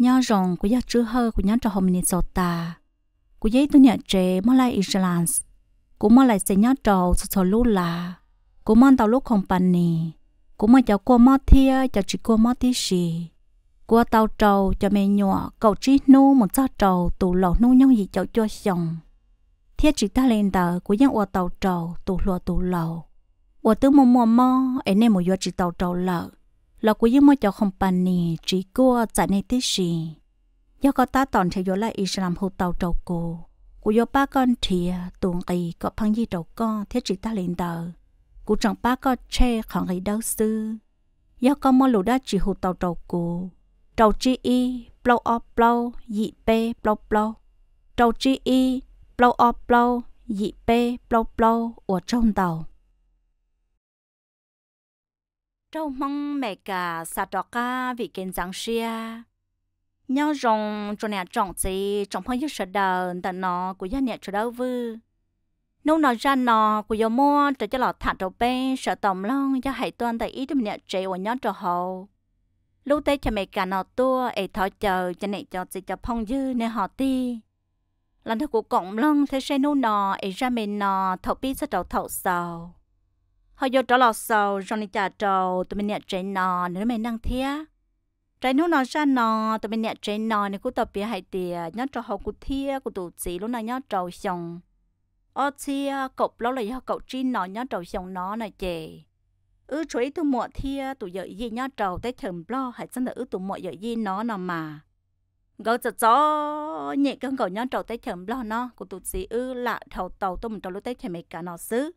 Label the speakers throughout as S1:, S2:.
S1: nhớ rồng của gia chư hơ của nhớ trò hôm nay sọt ta của giấy tu nhận chế mà lại của mà lại sẽ nhớ trò sọt sọt lú là của mà tàu lúc không bàn nì của mà cháu cô mà thia cháu chỉ cô mà thia gì của tàu trầu cho mẹ nhỏ cậu trí nô một sao trầu tù lẩu nô nhau gì cháu cho xong thiết chỉ ta lên tờ của dân ua tàu trầu tù lùa tù lẩu ở tứ mò mò mò ấy nên một do chỉ tàu trầu lợn เราก็ยังมัวจ้าคอมปานีจีกัวจัดในที่สียก็ตาตอนเทยละอิสลามฮูเตาเตาโกกูยป้าก้อนเทียตวงกีก็พังยี่เตาก้อเทจิตาเลนเตอกูจังป้าก็เช่ของกีเดาซื้อยก็มอลูด้าจีฮูเตาเตาโกเตาจีอีเปล่าออเปล่ายี่เปเปล่าเปล่าเตาจีอีเปล่าออเปล่ายี่เปเปล่าเปล่าอวดจงเตา trâu mong mẹ cả sa trò ca vì kiến giáng xia nhớ rồng cho nè trọng gì trọng phong yêu sợ đời tại nó của gia nè cho đâu vư nông nó ra nó của yêu mua cho cho lọ thản đầu bên sợ tổng long cho hải tuân tại ý đâm nè chế của nhau trò hậu lúc tết cho mẹ cả nó tua ấy thọ chờ cho nè cho gì cho phong dư nè họ ti lần thứ của cộng long thấy xe nô nò ấy ra mẹ nò thọ bi sẽ đầu thọ sầu họ vô trở lò sầu rồi đi chả tụi mình nhặt trái nò nếu mày năng thea trái nút nò ra nò tụi mình nhặt trái nò này cũng tập bia hay tiệt nhớ trầu họ cũng thea cũng tụt gì lúc này nhớ trầu xong ở thea cột lâu là do cột chi nò nhớ trầu xong nó này chị ư chuối tụi mọ thea tụi giờ gì nhớ trầu tới thầm lo hay chân là ư tụi mọ giờ gì nó nò mà gấu chợt chó nhẹ con gấu nhớ trầu tới thầm lo nó cũng tụt gì ư lạ thầu tàu tụi mình trầu lúc tới thèm mấy cả nó xứ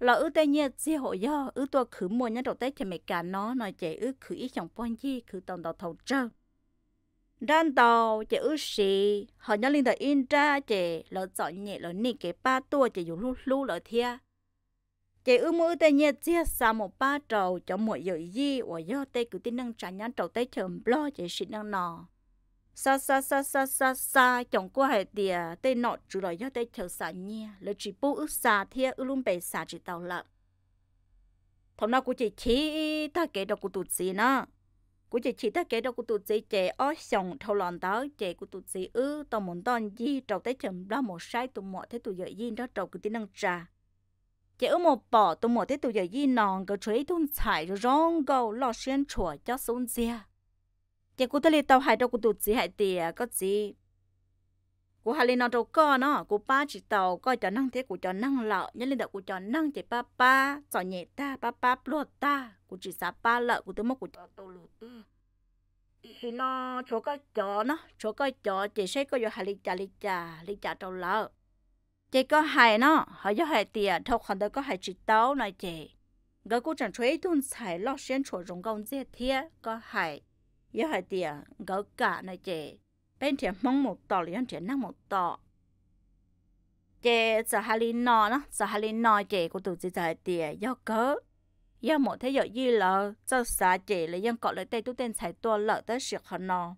S1: là ư tây nhiên chỉ hộ do ư tua khử mua nhân đầu tết thì mày cả nó nói chạy ư khử ít chẳng quan chi khử tàu tàu thầu trơ đan tàu chạy ư sĩ họ nhớ linh tờ in ra chạy lỡ chọn nhẹ lỡ nị cái ba tua chạy dùng lú lú lỡ thia chạy ư mua tây nhiên chia xa một ba trầu cho mỗi giờ gì và do tây cứ tin năng trả nhắn trầu tây thầm lo chạy xịn năng nò sa sa sa sa sa sa chồng qua hệ địa tây nọ chú đòi cho tây chờ sa nhia lời chỉ bố ước xa thia ước luôn bề xa chỉ tàu lợn thằng nào của chị chỉ ta kể đâu của tụt gì nó của chị chỉ ta kể đâu của tụt gì trẻ ó xong thâu lòn đó trẻ của tụt gì ư tao muốn tao gì trâu tới chậm đó một sai tụi mọ thế tụt giờ gì đó trâu cứ tin năng trà chị ước một bỏ tụi mọ thế tụt giờ gì nòn cứ chơi thun chạy rồi rong gầu lo xuyên chùa cho xuống dìa chỉ cụ thể tàu hai đâu cô tụt gì hại tiệt à, có gì cô hai lên nó đâu có nó cô ba chỉ tàu coi cho năng thế cụ cho năng lợ nhớ lên đạo cụ cho năng chỉ ba ba sọ nhẹ ta ba ba lột ta cô chỉ sa ba lợ cụ tới mốc cụ tàu lụt thì nó chỗ có chó nó chỗ có chó chị sẽ có vô hai ly trà ly trà ly trà tàu lợ chị có hại nó họ cho hại tiệt, thôi còn đâu có hại chỉ tàu này chị, cái cô chẳng chơi thun xài lo xuyên chỗ rồng công dễ thiệt có hại yêu hai tia gấu cả này chị bên trẻ mong một tò liền trẻ năng một tò chị sợ hai lin nọ nó giờ hai lin nọ chị của tụi chị hai tia giờ cớ yêu một thế giờ gì lợ giờ xả chị lại yêu gọi lại tay tu tên chạy tua lợ tới sự khó nọ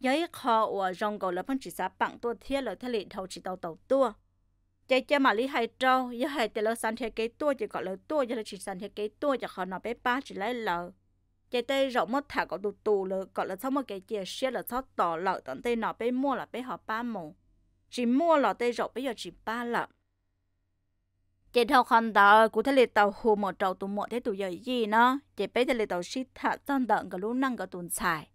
S1: giấy khó của rong cầu là phân chỉ xã bằng tua thiết là thế lị thầu chỉ tàu tàu tua chạy cho mà lý hai trâu yêu hai tia lợ san thế kế tua chỉ gọi lợ tua giờ chỉ san thế kế tua giờ khó nọ bé ba chỉ lấy lợ cái tê rộng mất thả có tụt tù lợ có là sau một cái kia xe là sau tỏ lợ tận tê nó bên mua là bên họ ba mù chỉ mua là tê rộng bây giờ chỉ ba lợ chị thâu khăn tờ cụ thể liệt tàu hù một trâu tụ một thế tụ giờ gì nó chị bé thể liệt tàu xí thả tân đợn cái lũ năng cái tuần xài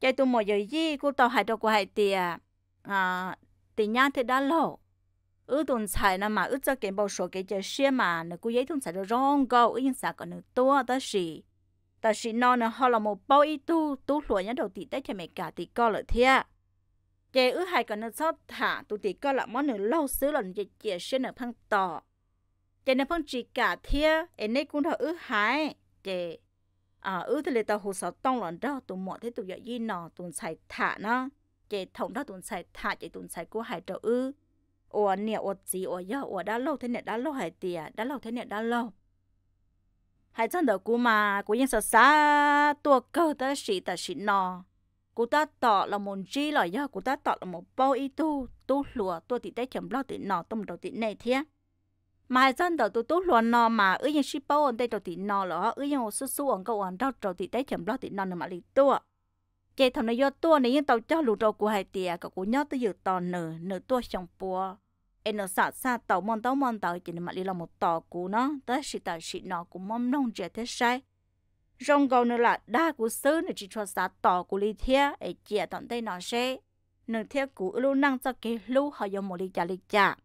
S1: chị tụ một giờ gì cụ tàu hải đầu của hải tìa à? à tì nhá thế đã lộ ư tuần xài nó mà ư cho kiện bao số cái chơi xe mà nó cụ giấy tuần xài được rong câu ư yên xài còn được tua đó gì แต่สินอนเขาละโมเป้อีตู้ตู้หลวยยันดติได้จ่ไมกาติก็เลยเทีย เจ้อือหายก่อนนะชอบถาตุติก็ละมอหนึ่งเล่าซื้อหล่อนเจเจียเช่นหน่งพังต่อ เจนพังจีกาเทียเอ็นในกุนเธออือหายเจอ่าอือทะเลตาหูสาวต้องหล่อนดอตุ่มหมดที่ตุ่ยยี่นอตุ่มใส่ถาเนาะเจถงดอตุ่มใส่ถาเจตุ่มใส่กูหายเจ้าอืออวเนี่ยอวจีอวย่ออวด้านโลกเทเนี่ยด้านโลกหายเตียด้านโลกเทเนี่ยด้านโลก hai chân cú cú mà sợ xa tua 还真的姑嘛，姑认识啥多够的是的是呢。cô ta tọ là một chi là do cú ta tọ là một bao y tu tu lùa tua thì tay chấm lo thì nò tôm đầu thì này thế mà hai chân đầu tôi tu lùa nò mà ư yên ship bao ổn tay đầu thì nò là ư yên số số ổn câu ổn đâu đầu thì tay chấm lo thì nò là mà lì tua chạy thằng này do tua này yên tàu cho lù đầu của hai tiề cả của nhớ tới giờ tòn nở nở tua chồng bùa em nó sát sát tàu mòn tàu mòn tàu chỉ mà đi làm một tàu cũ nó tới xí tàu xí nó cũng mong nông trẻ thế sai rong gầu nữa là đa của sứ nữa chỉ cho sát tàu của lý thia ấy chia tận tay nó sẽ nửa thia cũ lưu năng cho cái lưu họ dùng một lý trà lý trà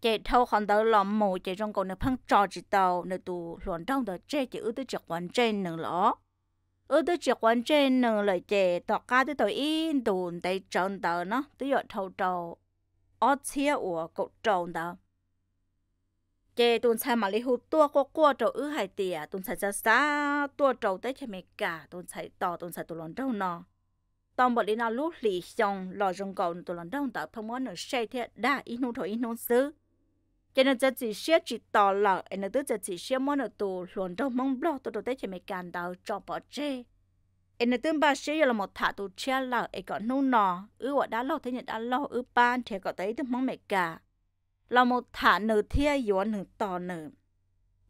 S1: chạy thâu còn tàu làm mù chạy rong gầu nữa phăng trò chỉ tàu nữa tụ luận trong tờ chạy chỉ ưu tư trực quan trên nửa lỏ ưu tư trực quan trên nửa là chạy tọt ca tới tàu in tụn tay tròn tàu nó tới giờ thâu trầu ở chia ủa cậu tròn đó chế tuần sai mà lấy hụt tua có qua trâu ư hai tìa tuần sai ra xa tua trâu tới chế mẹ cả tuần sai to tuần sai tuần lòn trâu nọ tông bọn đi nào lúc lì xong lò rong cầu tuần lòn trâu tao phong món ở xe thế đã ít nô thôi ít nô xứ cho nên chỉ chỉ xe chỉ to lợ em nó tự chỉ chỉ xe món ở tù lòn trâu mong blog tôi tới chế mẹ cả đào cho bỏ chế เอ็นตึ้มบาเชียลมดถาตูเชียลเอกน่นนออือว่าด้านเราเทียนดานเราอือปานเทียก็เตยตึ้มมังเมกาลมดถาเนื้อเทียยวนหนึ่งต่อหนึ่ง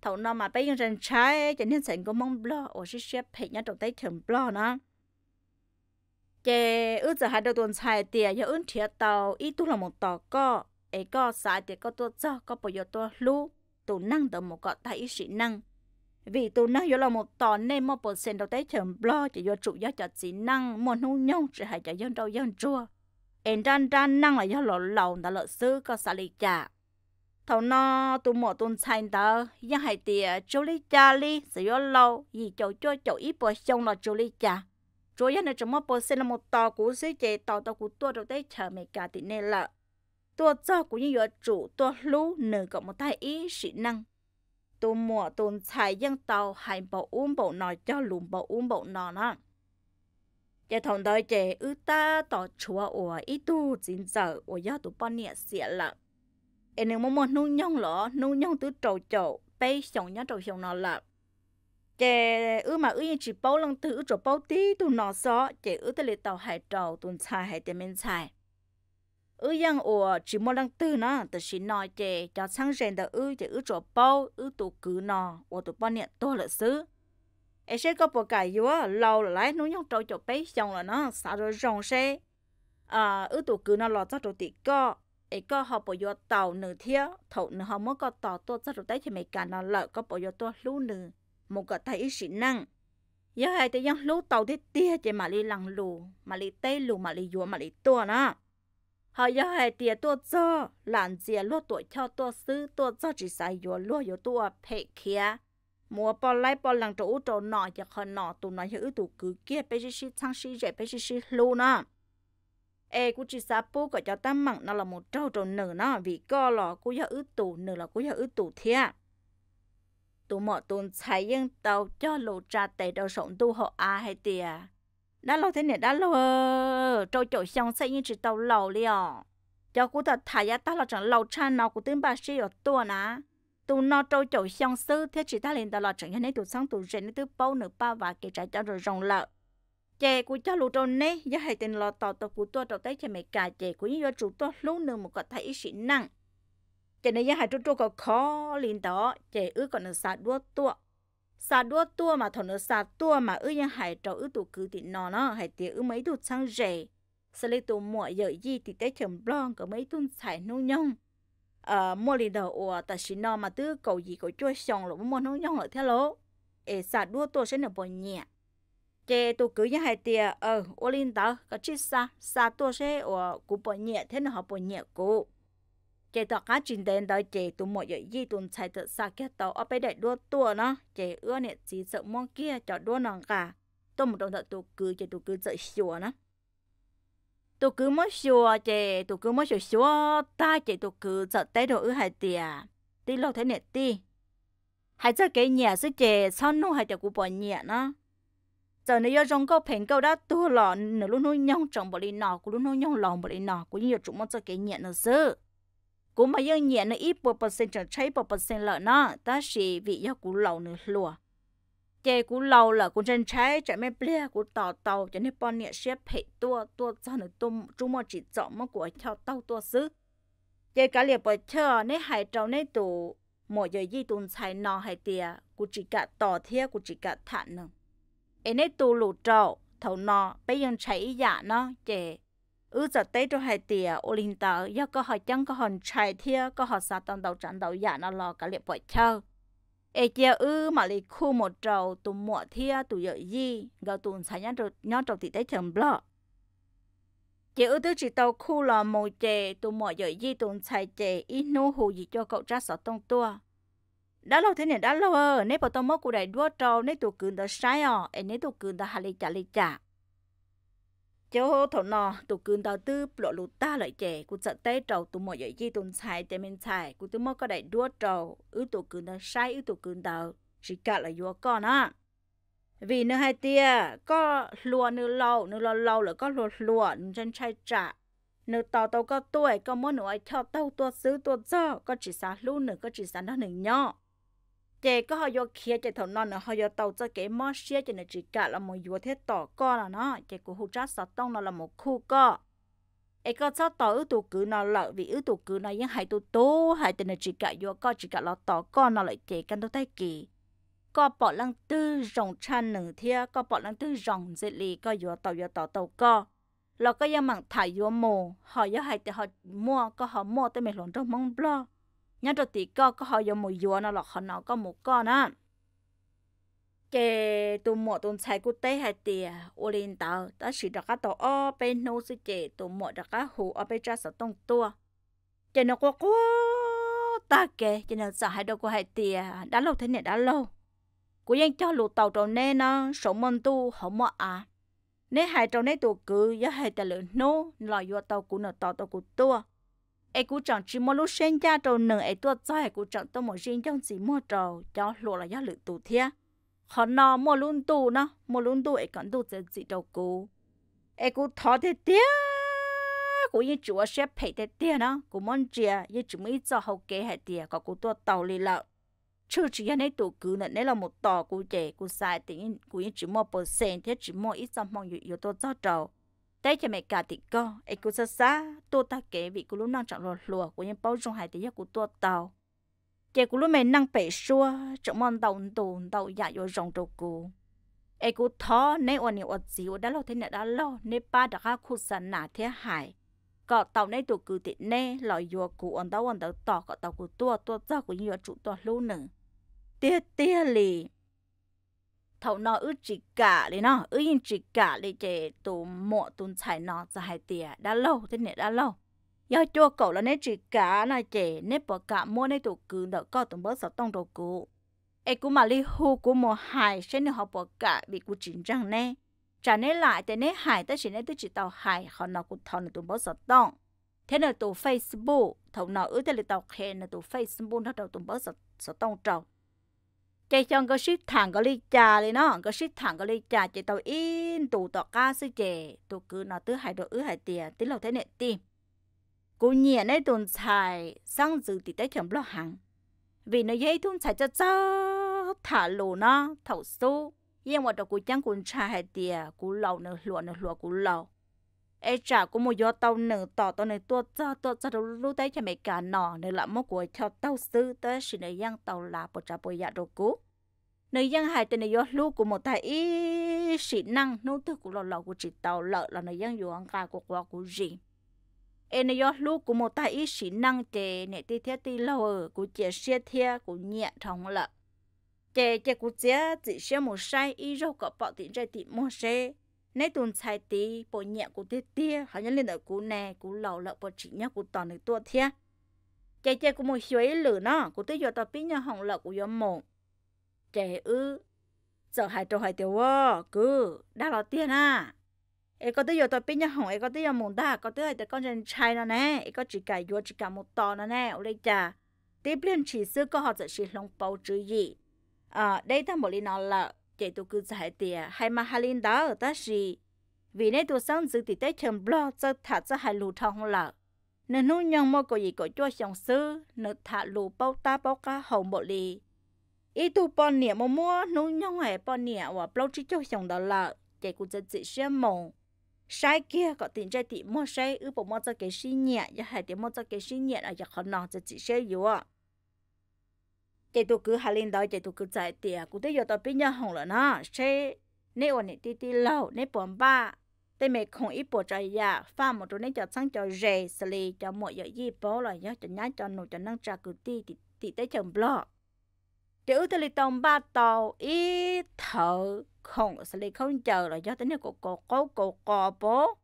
S1: เท่าเนามาไปยังใช้จะเนี่ยสงก็มังบล้อโอชิเชียเพียงจะตัวเตยถึงบล้อนะเจอือจะหาดตัวชายเตียยังอื้นเทียเตาอีตุลมดตอกก็เอก็สายเตียก็ตัวเจ้าก็ประโยชน์ตัวลู่ตัวนั่งเดิมก็ไตายอีสินั่ง vì tụi nó yếu là một tòn nên một phần sen đầu tế chậm lo chỉ do trụ yếu cho chỉ năng một nụ nhau chỉ hãy cho dân đầu dân chua em ran ran năng là do lỗ lầu đã lợn sư có xả lý trả thầu nó tụi mỏ tụi xanh tờ, nhưng hay tiề chú lý trả lý sự yếu lâu vì chỗ chua chỗ ít bồi sông là chú lý trả chúa dân này chỉ một phần sen là một tò cú sĩ chế tò tò cú tua đầu tế chờ mẹ cả thì nên là tua cho cũng như yếu trụ tua lú nửa cộng một tay ý sĩ năng tụ mùa tụn chạy dân tàu hay bộ uống bộ nọ cho lùm bộ uống bộ nọ nọ chế thằng đời chế ư ta tỏ chúa ủa tu chính giờ ủa do tụ bao nhiêu xịa lợ em nếu muốn nung nhông lọ nung nhông tứ trầu trầu bay sống nhá trầu sống nọ lợ chế ư mà ư như chỉ bao lần thứ ư bao tí tụ nọ xó chế ư tới tàu hải trầu tụn chạy hay tiền men chạy ư yang ủa chỉ một lần tư na, tự chỉ nói chè cho sang rèn tờ ư chè ư chỗ bao ư tụ cứ nọ ủa tụ bao niệm to là xứ ấy sẽ có bộ cải yếu lâu là lái nuôi nhau trâu chỗ bé xong là nó xả rồi rong xe à ư tụ cứ nó lọ cho chỗ tị co ấy có họ bộ yếu tàu nửa thiếu, thầu nửa họ mới có tàu to cho chỗ đấy thì mày cả nó lợ có bộ yếu to lú nửa một cái thấy sĩ năng giờ hai tay yang lú tàu thế tia chè mà đi lằng lù mà đi tây lù mà đi yếu mà đi to nó họ giờ hai tiệt tua cho làm gì lúa tuổi cho tua sư tua cho chỉ sai vô lúa vô tua phê kia mua bò lấy bò lằng chỗ chỗ nọ giờ họ nọ tụ nó giờ tụ cứ kia bây giờ xí thằng xí dậy bây giờ xí luôn nè ê cũng chỉ sao bố gọi cho tam mặn nó là một trâu trâu nở nó vì co lò cú giờ ứ tụ nở là cú giờ ứ tụ thia tụ mọ tụn sai yên tàu cho lô trà tệ đầu sống tu họ a hai tiệt đã lâu thế này đã lâu trâu chỗ xong xây như chỉ tàu lâu liền cho cụ thật thả giá ta là chẳng lâu cha nào cụ tướng bà sĩ ở tua nà nó trâu chỗ xong sư thế chỉ ta liền tàu là chẳng như này tụ sáng tụ rèn tụ bao nửa ba và kể trái cho rồi rồng lợ chè cụ cho lũ trâu nè giờ hệ tình lò tàu tàu cụ tua trâu tay chè mày cả chè cụ như do chủ tua lúc nửa một cái thấy ý sĩ nặng chè này giờ hệ trâu trâu có khó liền đó chè ước còn được sạt đua sa đua tua mà thằng nó sa tua mà ư nhân hải trâu ư tụ cứ thì nó nó hải tiệt ư mấy tụ sang rể sau lấy tụ mọi giờ gì thì tới chấm blon có mấy tụ xài nô nhông ờ mua đi đầu ủa ta chỉ nó mà tư cầu gì cầu chua xong rồi mua nô nhông lại theo lỗ ê sa đua tua sẽ nở bò nhẹ chế tụ cứ nhân hải tiệt ờ ô linh tao có chít sa sa tua sẽ ủa cú bò nhẹ thế nó họ bò nhẹ cú chế tạo cá trình đến đó chế tụ một giờ gì tuần chạy tự sao kia tàu ở bên đại đua tua nó chế ưa nè chỉ sợ mong kia cho đua nàng cả tôi một đồng thật tụ cứ chế tụ cứ dậy xùa nó tụ cứ mất xùa chế tụ cứ mất xùa xùa ta chế tụ cứ sợ té đồ ư hai tìa tí lâu thế nè tí hai giờ cái nhà sẽ chế sau nu hai cho cụ bỏ nhà nó giờ nếu trong câu phèn câu đã tua lọ nửa lúc nó nhông trong bỏ đi nọ của lúc nó nhông lòng bỏ đi nọ của nhiều chúng muốn cho cái nhà nó dơ cũng mà dân nhẹ nó ít bộ phần sen chẳng cháy bộ phần sen lợn nó ta chỉ vị do cú lâu nữa lùa chè cú lâu là cú chân cháy chẳng mấy bia cú tàu tàu cho nên bọn nhẹ xếp hệ tua tua cho nó tôm chúng mà chỉ chọn mà của theo tàu tua xứ chè cả liệt bởi chờ nên hải trâu nên tù mỗi giờ di tùn xài nò hải tìa cú chỉ cả tỏ thia cú chỉ cả thản nữa em nên tù lù trâu thầu nò bây giờ cháy dạ nó chè ư giờ tới cho hai tiề ô linh tờ do có họ chân có hòn chạy thia có họ sa tông đầu trận đầu dạ nó lo cả liệp bội chơ. ê kia ư mà lì khu một trầu tụ mọ thia tụ dợ gì gờ tụ sai nhát trầu nhá trầu thì tới chầm blọ chị ư tứ chỉ tàu khu là mồ chè tụ mọ dợ gì tụ sai chè ít nô hù gì cho cậu cha sợ tông tua đã lâu thế này đã lâu ờ nếu bảo tao mất của đại đua trầu nếu tụ cứng tới sai ờ nếu tụ cứng tới hà lì chả lì chả cho thổ nọ tụ cưng tao tư lộ lụt ta lại trẻ cụ sợ tay trầu tụ mọi dạy chi tụn xài tay mình xài cụ tụ mơ có đại đua trầu ứ tụ cưng tao sai ứ tụ cưng tao chỉ cả là vua con á vì nữa hai tia có lùa nữa lâu nữa lâu lâu là có lùa lùa nữa chân trai trả nữa tao tao có tuổi có mỗi nữa ai theo tao tua xứ tua cho có chỉ xả lũ nữa có chỉ xả nó nữa nhỏ chị có họ vô kia chị thầu non nữa họ vô tàu cho cái mò xe chị này chỉ cả là một vô thế tỏ co là nó chị của hụt rác sọt tông nó là một khu co ấy có sao tỏ ưu tụ cứ nó lợi vì ưu tụ cứ nó vẫn hay tụ tố hay chị này chỉ cả vô co chỉ cả là tỏ co nó lại chị căn đâu tay kỳ có bỏ lăng tư rồng chan nửa thia có bỏ lăng tư rồng dễ lì có vô tàu vô tàu tàu co là có yang mảng thải vô mồ họ vô hai thì họ mua có họ mua tới mấy lần trong mong blog nhớ cho tí có có họ dùng một yuan nó là họ nó có một con á chế tụ mọ tụ chạy cụ tế hai tìa ô lên tàu ta chỉ đặt cái tàu ở bên nô sư chế tụ mọ đặc cái hồ ở bên trái sở tông tua chế nó có có ta kể chế nó sợ hai đâu có hai tìa đã lâu thế này đã lâu cụ yên cho lụt tàu trâu nê nó sống mong tu họ mọ à nếu hai trâu nê tụ cứ giờ hai tàu lửa nô lò vô tàu cụ nó tàu tàu cụ tua ai cũng chọn chỉ một lúc sinh ra trâu nở ai tua cho ai cũng chọn tôi một riêng trong chỉ một trâu cho lộ là do lựa tù thia họ nó một luôn tù nó một luôn tù ai còn tù sẽ chỉ đầu cũ ai cũng thọ thế tia cũng như chúa sẽ phải thế tia nó cũng mong chia như chúng mới cho hậu kế hay tiếc có cũng tua tàu lì lợn chứ chỉ là này tụ cứ này là một tò của trẻ của sai thì cũng như chỉ một phần thế chỉ một ít trong mong yếu tố cho trâu tới cho mẹ cả thì co ấy cũng xa xa tôi ta kể vị cô lúc năng trọng lùa lùa của những bao trong hải thì của tôi tàu chị cô lúc mẹ năng bể xua trọng mòn tàu tù tàu dạ vô rồng đầu cô, ấy cũng thó nấy ổn nhiều ổn gì đã lâu thế này đã lâu nấy ba đã khá khu sản nả thế hải có tàu nấy tụ cử thì nè lòi vô cụ ổn tàu ổn tàu tỏ có tàu của tôi tôi ra của nhiều trụ tàu lâu nữa tiếc tiếc lì thầu nó ư chỉ cả đấy nó ư yên chỉ cả để chế tụ mộ tụn chạy nó ra hai tia đã lâu thế này đã lâu giờ chua cậu là nên chỉ cả này chế nên bỏ cả mua nên tụ cứ đỡ có tụm bớt sáu tông đầu cũ ấy cũng mà li hu cũng mùa hại sẽ nên họ bỏ cả bị cú chính răng nè trả nên lại thế nên hại ta chỉ nên tôi chỉ tàu hại họ nó cũng thọ nó tụm bớt sáu tông thế là tụ facebook thầu nó ư thế là tàu khen là tụ facebook nó đầu tụm bớt sáu tông trầu chạy chọn có ship thẳng có ly trà lên nó có ship thẳng có ly trà chạy tàu in tụ tọt ca sư chạy tụ cứ nó tứ hải đồ ứ hải tiề, tí lâu thế nè ti cô nhẹ nấy tuần xài sang dự tí tới chấm lo hàng vì nó dễ thun xài cho cho thả lù nó thầu số yên mà đồ cô chẳng cũng xài hải tiề, cô lâu nó lụa nó lụa cô lâu ai trả cũng một do tao nửa tỏ tàu này tua cho tua cho đâu lúc đấy cha mẹ cả nọ nữa là một của theo tao sư tới xin nơi giang tao là bộ trả bộ dạ đồ cũ nơi giang hai tên này do lúc của một thầy ý sĩ năng nô thức của lò lò của chị tao lợ là nơi giang dù ăn cả của quả của gì em này do lúc của một thầy ý sĩ năng chè này ti thiết ti lâu ở của chè xe thia của nhẹ thòng lợ chè chè của chè chỉ xe một sai ý rau cọ bọ tiền ra tiền mua xe nay tuần chạy tí bỏ nhẹ của tia tia họ nhớ lên ở cú nè cú lầu lợ bộ chị nhớ cú toàn được tua thia chạy chạy cú một suối lửa nó cú tới giờ tập biết nhau hỏng lợ của gió mộng chạy ư giờ hai trâu hai tiểu ơ cứ đã lo tiền à ấy có tới giờ tập biết nhau hỏng ấy có tới giờ mộng đã, có tới hai tới con chân trai nó nè ấy có chỉ cả vua chỉ cả một to nó nè ở đây chả tiếp liên chỉ sư có họ sẽ chỉ lòng bầu chữ gì à đây ta một lý nó là chạy tôi cứ giải tiền, hay mà hai linh đó ở ta gì vì nên tôi sống dự thì tới chấm lo cho thả cho hai lù thong lợ nên nu nhong mò có gì có cho xong sư nên thả lù bao ta bao cá hồng bộ lì ý tụ bọn nè mà mua nu nhong hệ bọn nè và bao chỉ cho xong đó là chạy cũng rất dễ xem mộng sai kia có tiền chơi thì mua sai ư bộ mua cho cái sinh nhẹ giờ hai tiền mua cho cái sinh nhẹ là giờ khó nọ cho chị sẽ yếu ạ chạy tụ cứ hà lên đó chạy tụ cứ chạy tiệt cũng thấy giờ tao biết nhau hỏng rồi nó xe nè ổn thì tì tì lâu nè bỏm ba tê mẹ không ít bộ chạy ya pha một chỗ nè cho sang cho rề xử lý cho mọi giờ gì bỏ là nhớ cho nhá cho nụ cho năng trà cứ tì tì tì tới chồng blog chữ thì lì tông ba tàu ý thở không xử lý không chờ rồi do tính này cổ cổ cổ cổ cổ bố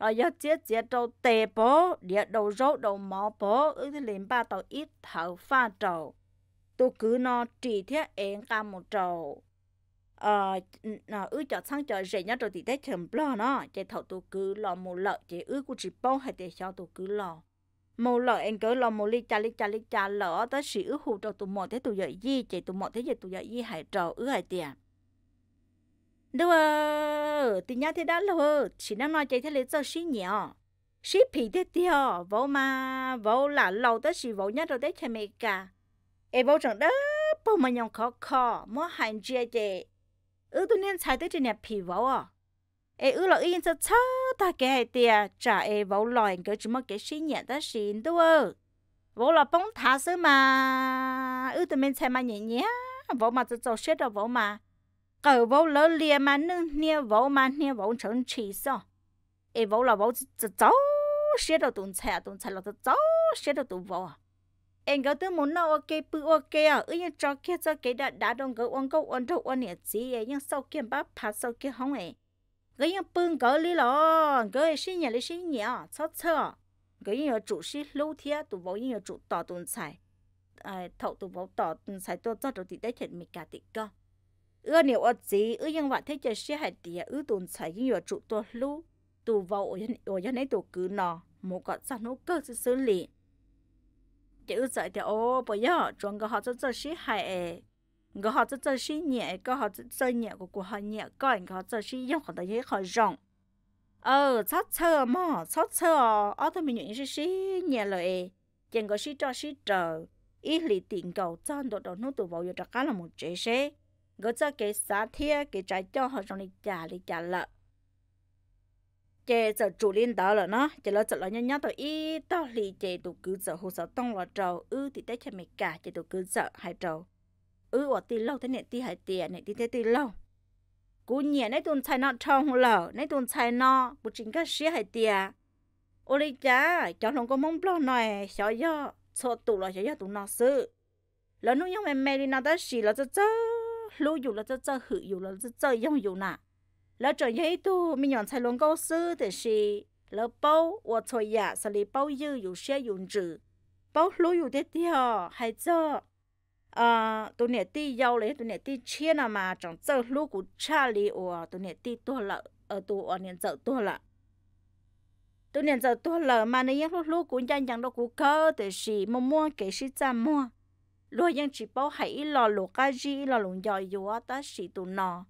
S1: rồi do chết chết đầu tề bố địa đầu rốt đầu mỏ bố ư thì liền ba tàu ít thở pha trầu tôi cứ nó chỉ thiết em cả một trầu ờ nó ư cho sang cho rẻ nhất rồi thì thế chấm lo nó chạy thầu tôi cứ lo một lợi chạy ư của chỉ bao hay để cho tôi cứ lo một lợi em cứ lo một ly cha ly cha ly cha lỡ tới sĩ ư hù cho tụi mọi thế tụi giờ gì chạy tụi mọi thế giờ tụi giờ gì hay trầu ư hay tiền đâu à thì nhá thế đã lo chỉ đang nói chạy thế lấy cho sĩ nhiều sĩ phì thế tiêu vô mà vô là lâu tới sĩ vô nhất rồi tới chém cả ai bảo chẳng đó bao mà nhong khó khó mua hàng chia chị ư tôi nên xài tới trên nhà phì vô, à ai ư là yên cho sao ta cái hai tia trả ai vô lòi cái chỉ mất cái suy nhận ta xin đâu vỗ là bóng thả sứ mà ư tôi nên xài mà nhẹ nhẹ vỗ mà tôi cho xét đâu vỗ mà cờ vỗ lỡ liền mà nương nia vỗ mà nia vỗ trốn chỉ sao ai vô là vỗ cho xét đâu tụi xài à, tụi xài là cháu xét đâu tụi vô. à em gấu thứ muốn nào ok bự ok à ư như cho kia cho cái đã đã đông gấu ông gấu ông đâu ông nhỉ gì ấy nhưng sau kia bắp phá sau kia không ấy cái những bưng gấu lý lo gấu ấy xin nhỉ lý xin nhỉ à sao sao cái những chủ sĩ lâu thia tụ bảo những chủ tỏ tuần xài à thậu tụ bảo tỏ tuần xài tôi cho đầu thì đấy thiệt mình cả tịt cơ ư nhiều ở gì ư nhưng bạn thấy chơi xe hạt tía ư tuần xài những chủ tôi lâu tụ bảo ở dân ở nhà này tụ cứ nọ một cái sao nó cơ sự xử lý chỉ ưu sợ thì ô bây giờ chúng có họ cho cho sĩ hại có họ cho cho sĩ nhẹ có họ cho cho nhẹ của của họ nhẹ có có họ cho sĩ dùng họ thấy họ rộng ờ sót sơ mà sót sơ ở thôi mình những sĩ nhẹ rồi chẳng có sĩ cho sĩ chờ ít lì tiền cầu cho đồ đồ nó tụ vào giờ trả cá là một chế xe có cho cái xã thia cái trái cho họ trong này trả đi trả lại chế giờ chủ liên đó là nó chế là giờ là nhá nhá tôi ít tao lì chế tụ cứ giờ hồ sơ tông là trâu, ư thì tết chế mày cả chế tụ cứ giờ hai trâu, ư ở tì lâu thế này tì hai tiền này tì thế tì lâu cú nhẹ nãy tuần xài nọ trong hồ lở nãy tuần xài nọ bù chính các xí hai tiền ô lì cha cháu lòng có mong lo này sợ do sợ tụ là sợ do tụ nó sự là nuôi nhau mẹ mày đi nào đó xí là chơi, cho lưu dù là chơi cho hử dù là chơi cho dùng dù nà lỡ trở giấy tu mình nhọn sai luôn câu sư thì là lỡ bao và thôi giả xử lý bao dư dù xe dùng trừ bao lú dù thế thì họ hay cho à tụi nè ti giàu lấy tu nè ti chia nào mà trong giờ lú của cha li ủa tụi nè ti tua lợ ở tu ở nền giờ tua lợ tu nè giờ tua lợ mà nè lú lú của dân dân đó của cơ thì là mua mua cái sĩ cha mua lúa dân chỉ bao hãy lò lúa cá gì lò lúa giỏi dù ta sĩ tu nó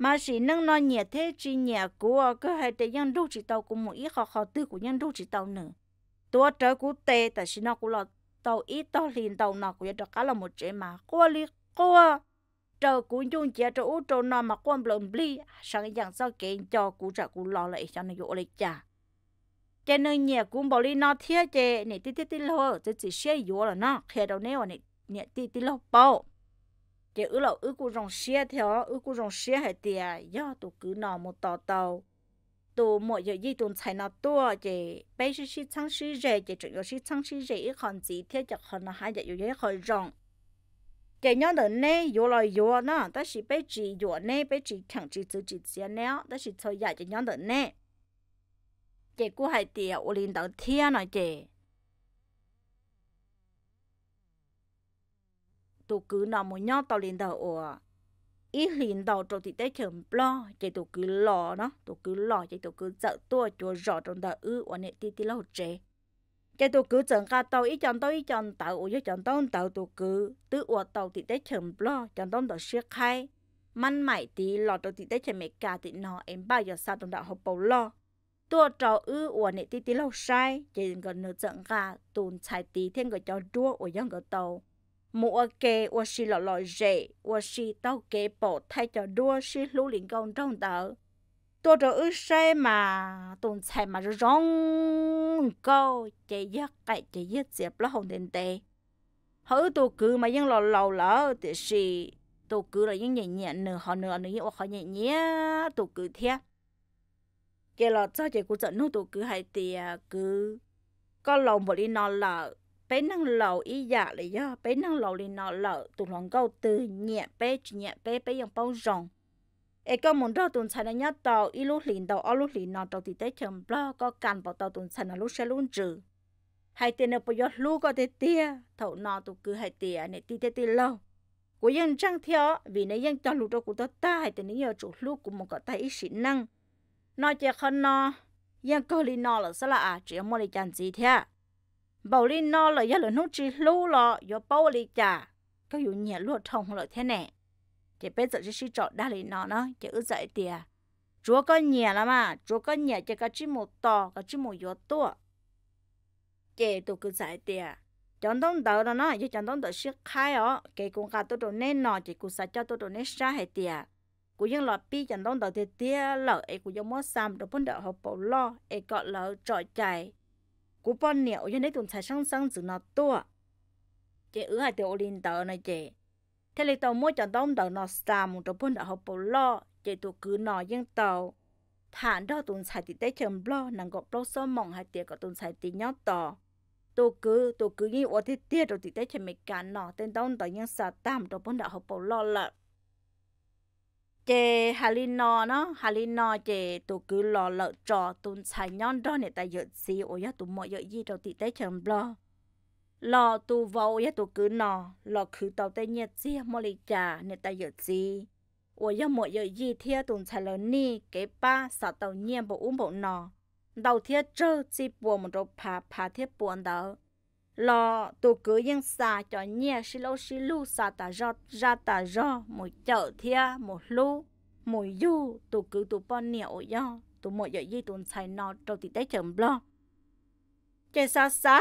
S1: mà chỉ nâng nó nhẹ thế chỉ nhẹ của cơ hệ để nhân đâu chỉ tàu cũng một ít khó khó tư của nhân đâu chỉ tàu nữa tua trở của tê tại chỉ nó cũng là tàu ít tàu liền tàu nó cũng được cả là một chế mà qua li qua trở của dùng chế trở út trở nó mà quan lợn bli sang dạng sau kiện cho cụ trả cụ lo lại cho nó dỗ lại trả chế nơi nhẹ cũng bảo li nó thiết chế nè tít tít tít lâu chế chỉ xe dỗ là nó khe đầu nè nè tít tít lâu bao chỉ ứ lậu ứ cụ rồng xe theo ứ cụ rồng xe hay tiề do tụ cứ nò một tàu tàu tụ mỗi giờ gì tụn chạy nò tua chỉ bây giờ xí chăng xí rể chỉ chỉ giờ xí chăng xí rể ít còn gì thế chắc còn là hai giờ giờ yếu hơi rồng chỉ nhớ đến nè yếu lại yếu nè ta chỉ bây chỉ yếu nè bây chỉ chẳng chỉ chữ chỉ xe nè ta chỉ thôi giờ chỉ nhớ đến nè chỉ cụ hay tiề ủa linh đầu thiên nè chỉ tụ cứ nó một nhau tao liền đầu ủa ít liền đầu trong thì tới chậm lo chạy tụ cứ lo nó tụ cứ lo chạy tụ cứ sợ tua chùa rõ trong đầu ư ủa nè tít tít lâu chạy chạy tụ cứ chẳng cả tàu ít chọn tao ít chọn tàu ủa chứ chẳng tàu tao tụ cứ tự ủa tàu thì tới chậm lo chọn tao tàu siết khai măn mày tí lo trong thì tới chấm mẹ cả thì nó em bao giờ sao trong đầu học bầu lo tua trò ư ủa nè tít tít lâu sai chạy gần nửa chẳng cả tụn chạy tí thêm người cho đua ủa dân người tàu mua kê và xì lọ lọ rễ và xì tao kê bộ thay cho đua xì lũ liên công trong tờ tôi rồi ư xe mà tồn xe mà rong câu chạy giấc cậy chạy giấc dẹp lo hồng tiền tệ hỡi tôi cứ mà dân lò lò lỡ thì xì tôi cứ là dân nhẹ nhẹ nửa họ nửa nửa họ nhẹ nhẹ tôi cứ thế chạy lò cho chạy cũng trận nước tôi cứ hay thì cứ có lòng một đi nó lợ bé năng lầu ý dạ là do bé năng lẩu thì nó lẩu tụi lòng câu từ nhẹ bé nhẹ bé bé dòng bao rồng e có muốn đó tụi xài nó nhớ tàu ý lúc liền tàu ở lúc liền nó tàu thì tới chấm lo có càn bảo tàu tụi xài nó lúc sẽ luôn trừ hai tiền nó bây giờ lúc có thể tia thầu nó tụi cứ hai tiền này tia tia tia lâu của dân trăng theo vì nếu dân cho lúc đó của tôi ta hai tiền nếu giờ chủ lúc của một cái tay ít sĩ năng nói chỉ không nó dân câu liền nó là sao là à, chỉ muốn đi chăn gì thế à? bảo li no là giờ là nút chỉ lú lọ giờ bảo li chả có dụ nhẹ lúa thông rồi thế nè. chỉ bây giờ chỉ chỉ chọn đa li nó nó chỉ ư dạy tiề chúa có nhẹ lắm mà chúa có nhẹ chỉ có chỉ một to có chỉ một yếu to chỉ tụ cứ dạy tiề chẳng đông đầu đó nó giờ chẳng đông đầu sức khai ó cái cũng cả tôi đồ nên nọ chỉ cũng sao cho tôi đồ nên xa hệ tiề cú dân lọ pi chẳng đông đầu thì tiề lợ ấy cũng giống mua sam đồ phun đỡ hộp bảo lo ấy gọi là trọi chạy cú bao nhiêu cho nên tụi xài sang sang chữ nó tua chị ứ hai tiểu linh tờ này chị thế là tàu mua cho đông tàu nó xa một chỗ phân đã học bổ lo chị tụi cứ nọ yên tàu thản đó tụi xài thì tết chấm lo nàng gặp lo sơ mộng hai tiểu có tụi xài thì nhau tàu tụi cứ tụi cứ như ở thì tiết rồi thì tết chấm mấy cả nó tên đông tàu nhưng xa tam chỗ phân đã học bổ lo lợ chị hà nó hà linh nọ cứ lò lợ trò tụ xài nhon đó này ta dợ gì ôi ya tụ mọi dợ gì đâu tị tế chấm lo lò tụ vào ya tụ cứ nò lò cứ tàu tê nhiệt gì mọi lì trà này ta dợ gì ôi ya mọi dợ gì thia tụ xài lớn ni kế ba sợ tàu nhiên bộ uống bộ nò đầu thia chơi chỉ buồn một chỗ phá phá thia buồn đó lo tụ cứ yên xà cho nhẹ xí lâu xí lu xà tà rọ ra tà rọ một chợ thia một lu một du tụ cứ tụ bọn nhẹ do yo tụ giờ gì tụ xài nọ trâu thì tế chậm lo chạy xa xa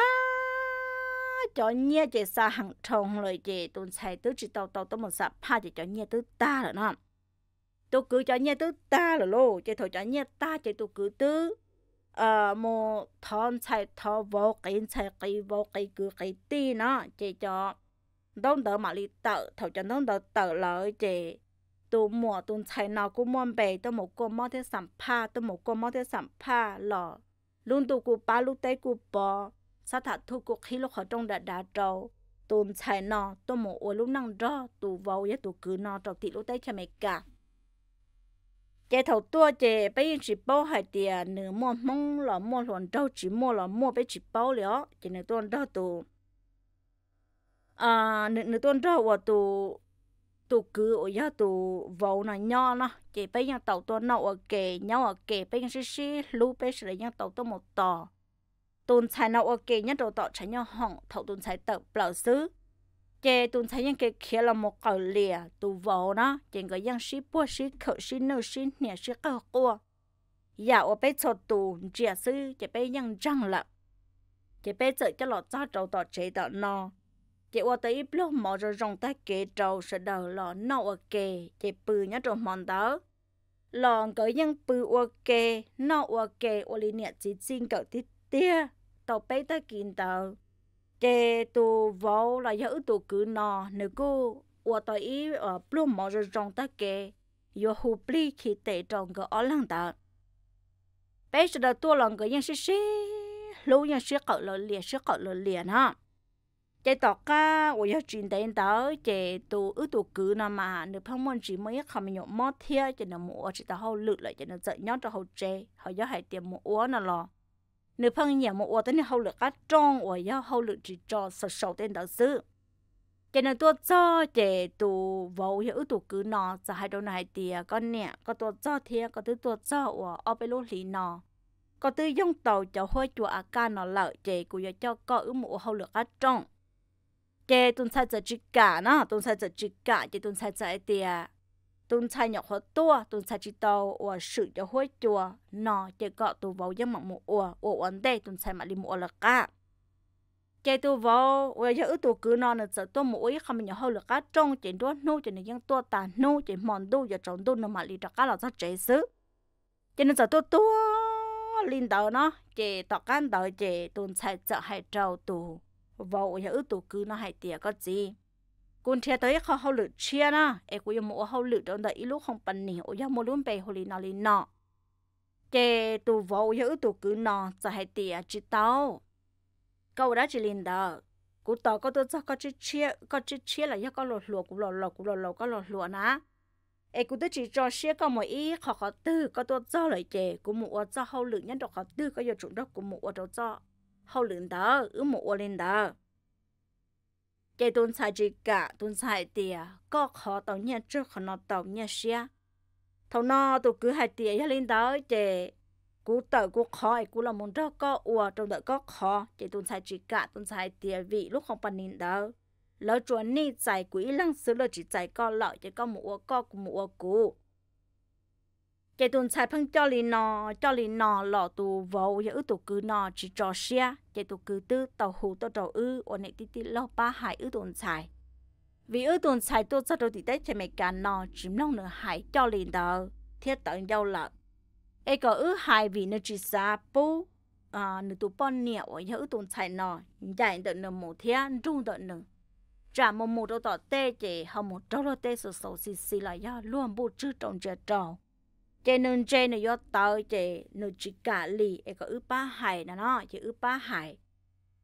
S1: cho nhẹ chạy xa hàng trồng lời chạy tụ xài tứ chỉ tàu tàu tới một sạp pa chạy cho nhẹ tứ ta rồi nó tụ cứ cho nhẹ tứ ta rồi lô chạy thôi cho nhẹ ta chạy tụ cứ tứ ờ mô thon chạy thọ vô cái chạy cái vô cái cứ cái tí nó chỉ cho đông đỡ mà li tự thầu chân đông đỡ tự lợi chỉ tu mua tu chạy nào cũng mua bề tu một cô mua thế sản pha tu một cô mua thế sản pha lọ luôn tu cụ ba lúc tây cụ bò sát thật thu cụ khí lúc họ trong đã đã trâu tu chạy nào tu một ô lúc năng rõ tu vô với tu cứ nào trâu thì lúc tây cho mẹ cả cái thầu tua chế bây chỉ bao hai tiền nửa mua mông là mua luận đâu chỉ mua là mua bây chỉ bao lió chỉ nửa tuần đâu tụ à nửa nửa tuần đâu và tụ tụ cứ ở nhà tụ vào là nho nó chỉ bây giờ tàu tuần nọ ở kề nhau ở kề bây giờ xí xí lú bây giờ là tàu tôi một tò tuần sai nọ ở kề nhất đầu tọ trái nhau hỏng thầu tuần sai tàu bảo xứ chế tụi thấy những cái kia là một cầu lìa tụ vỗ nó chỉ có những sĩ bùa sĩ khẩu sĩ nữ sĩ nhà sĩ cầu cua giờ dạ, ở bên chỗ tụ chia sư chỉ bên những trăng lợ chỉ bên chỗ cho lọ cho trâu tọt chế tọt nó chỉ ở tới ít lúc mò rồi rong tay kế trâu sẽ đầu lọ nọ ở kê chỉ bự nhá trâu mòn tớ lọ có những bự ở kê nọ ở kê ở liền nhà chỉ xin cậu tít tia tàu bên ta kín tàu chế tu vô là giờ tu cứ nọ nếu cô ở tại ý ở plum mà rồi trong ta kê yo hụp li khi tệ trong cái ở lăng ta bây giờ tu lòng cái nhân sĩ sĩ lâu nhân sĩ cậu lỡ liền sĩ cậu lỡ liền ha chế tọt ca ở giờ chuyện tiền tớ chế tu ở tu cứ nọ mà nếu phong môn chỉ mới không nhộn mót thia chế nó mua chỉ tao hậu lự lại chế nó dậy nhau cho hậu chế họ giờ hãy tiệm mua uống nọ lo nếu phong nhà một ô tô này hậu lực cá trong ô yếu hậu lực chỉ cho sầu sầu tên đó xứ cái này tôi cho để tụ vỗ hiểu tụ cứ nọ sẽ hai đầu này thì con nè có tôi cho thì có thứ tôi cho ở ở bên lối lì nọ có thứ dùng tàu cho hơi chùa à ca nọ lợi để cũng giờ cho có ứng một hậu lực cá trong để tôi sai giờ chỉ cả nó tôi sai giờ chỉ cả để tôi sai giờ thì tôn sai nhọc họ tua tôn sai chỉ tàu ủa sự cho hối chùa nọ chỉ có tu vào giấc mộng mùa ủa ủa ấn đây tôn sai mà đi mùa là cả chạy tu vào ủa giờ tu cứ nọ nữa giờ tu mùa ấy không mình nhớ hơi là cả trong chỉ đua nô chỉ này dân tua tàn nô chỉ mòn đu giờ trồng đu nó mà đi đặt cá là rất chạy xứ cho nên giờ tu tua lên đầu nó chỉ tọt can đầu chỉ tôn sai chợ hải trâu tu vào ủa giờ tu cứ nó hải tiệt có gì kun thia tới khó hậu lự chia na e ku yếm mua hậu lự trong đời lúc không bận nỉ ô yếm mua luôn bề hồ lì nọ lì nọ chê tu vô yớ tu cứ nọ cho hay tia chỉ tao câu đã chỉ liền đó cú tao có tôi cho có chỉ chia có chỉ chia là yớ có lột lụa cú lột lụa cú lột lụa có lột lụa ná e cú tới chỉ cho chia có một ý họ họ tư có tôi cho lời chê cú mua cho họ lự nhân đọc họ tư có giờ chủ đốc cú mua cho cho hậu lự đó ứ mua lên đó cái tuần sai gì cả tuần sai tiề à, có khó tàu nhẹ trước khó nó tàu nhẹ xe, thầu nó tụ cứ hai tiền ya lên đó chị cú tàu cú khó cú là muốn đó có ua trong đợi có khó chị tuần sai gì cả tuần sai tiề vì lúc không bận nín đó lỡ chuẩn ni giải quỹ lăng xứ lỡ chỉ giải có lợi chỉ có một ua co một ua cú cái tuần sai phăng cho lì nò cho lì nò lọ tù vỗ giờ ư tù cứ nò chỉ cho xia cái tù cứ tư tàu hủ tàu tàu ư ổn này tít tít lo ba hải ư tuần sai vì ư tuần sai tôi sao đâu thì tết cho mẹ cả nọ chỉ nông nửa hải cho lì đờ thiết tận dâu lợn ai có ư hải vì nó chỉ xa bú à nửa tù bon nẹo ở giờ ư tuần sai nọ dạy đợt nửa một thiên trung đợt nửa trả một một đầu tỏ tê chỉ hầm một đôi tê sầu sầu xì xì là do luôn bu chữ trong giờ tròn chế nên chế nó do tàu chế nó chỉ cả lì ấy có ướp ba hải nè nó chỉ ướp ba hải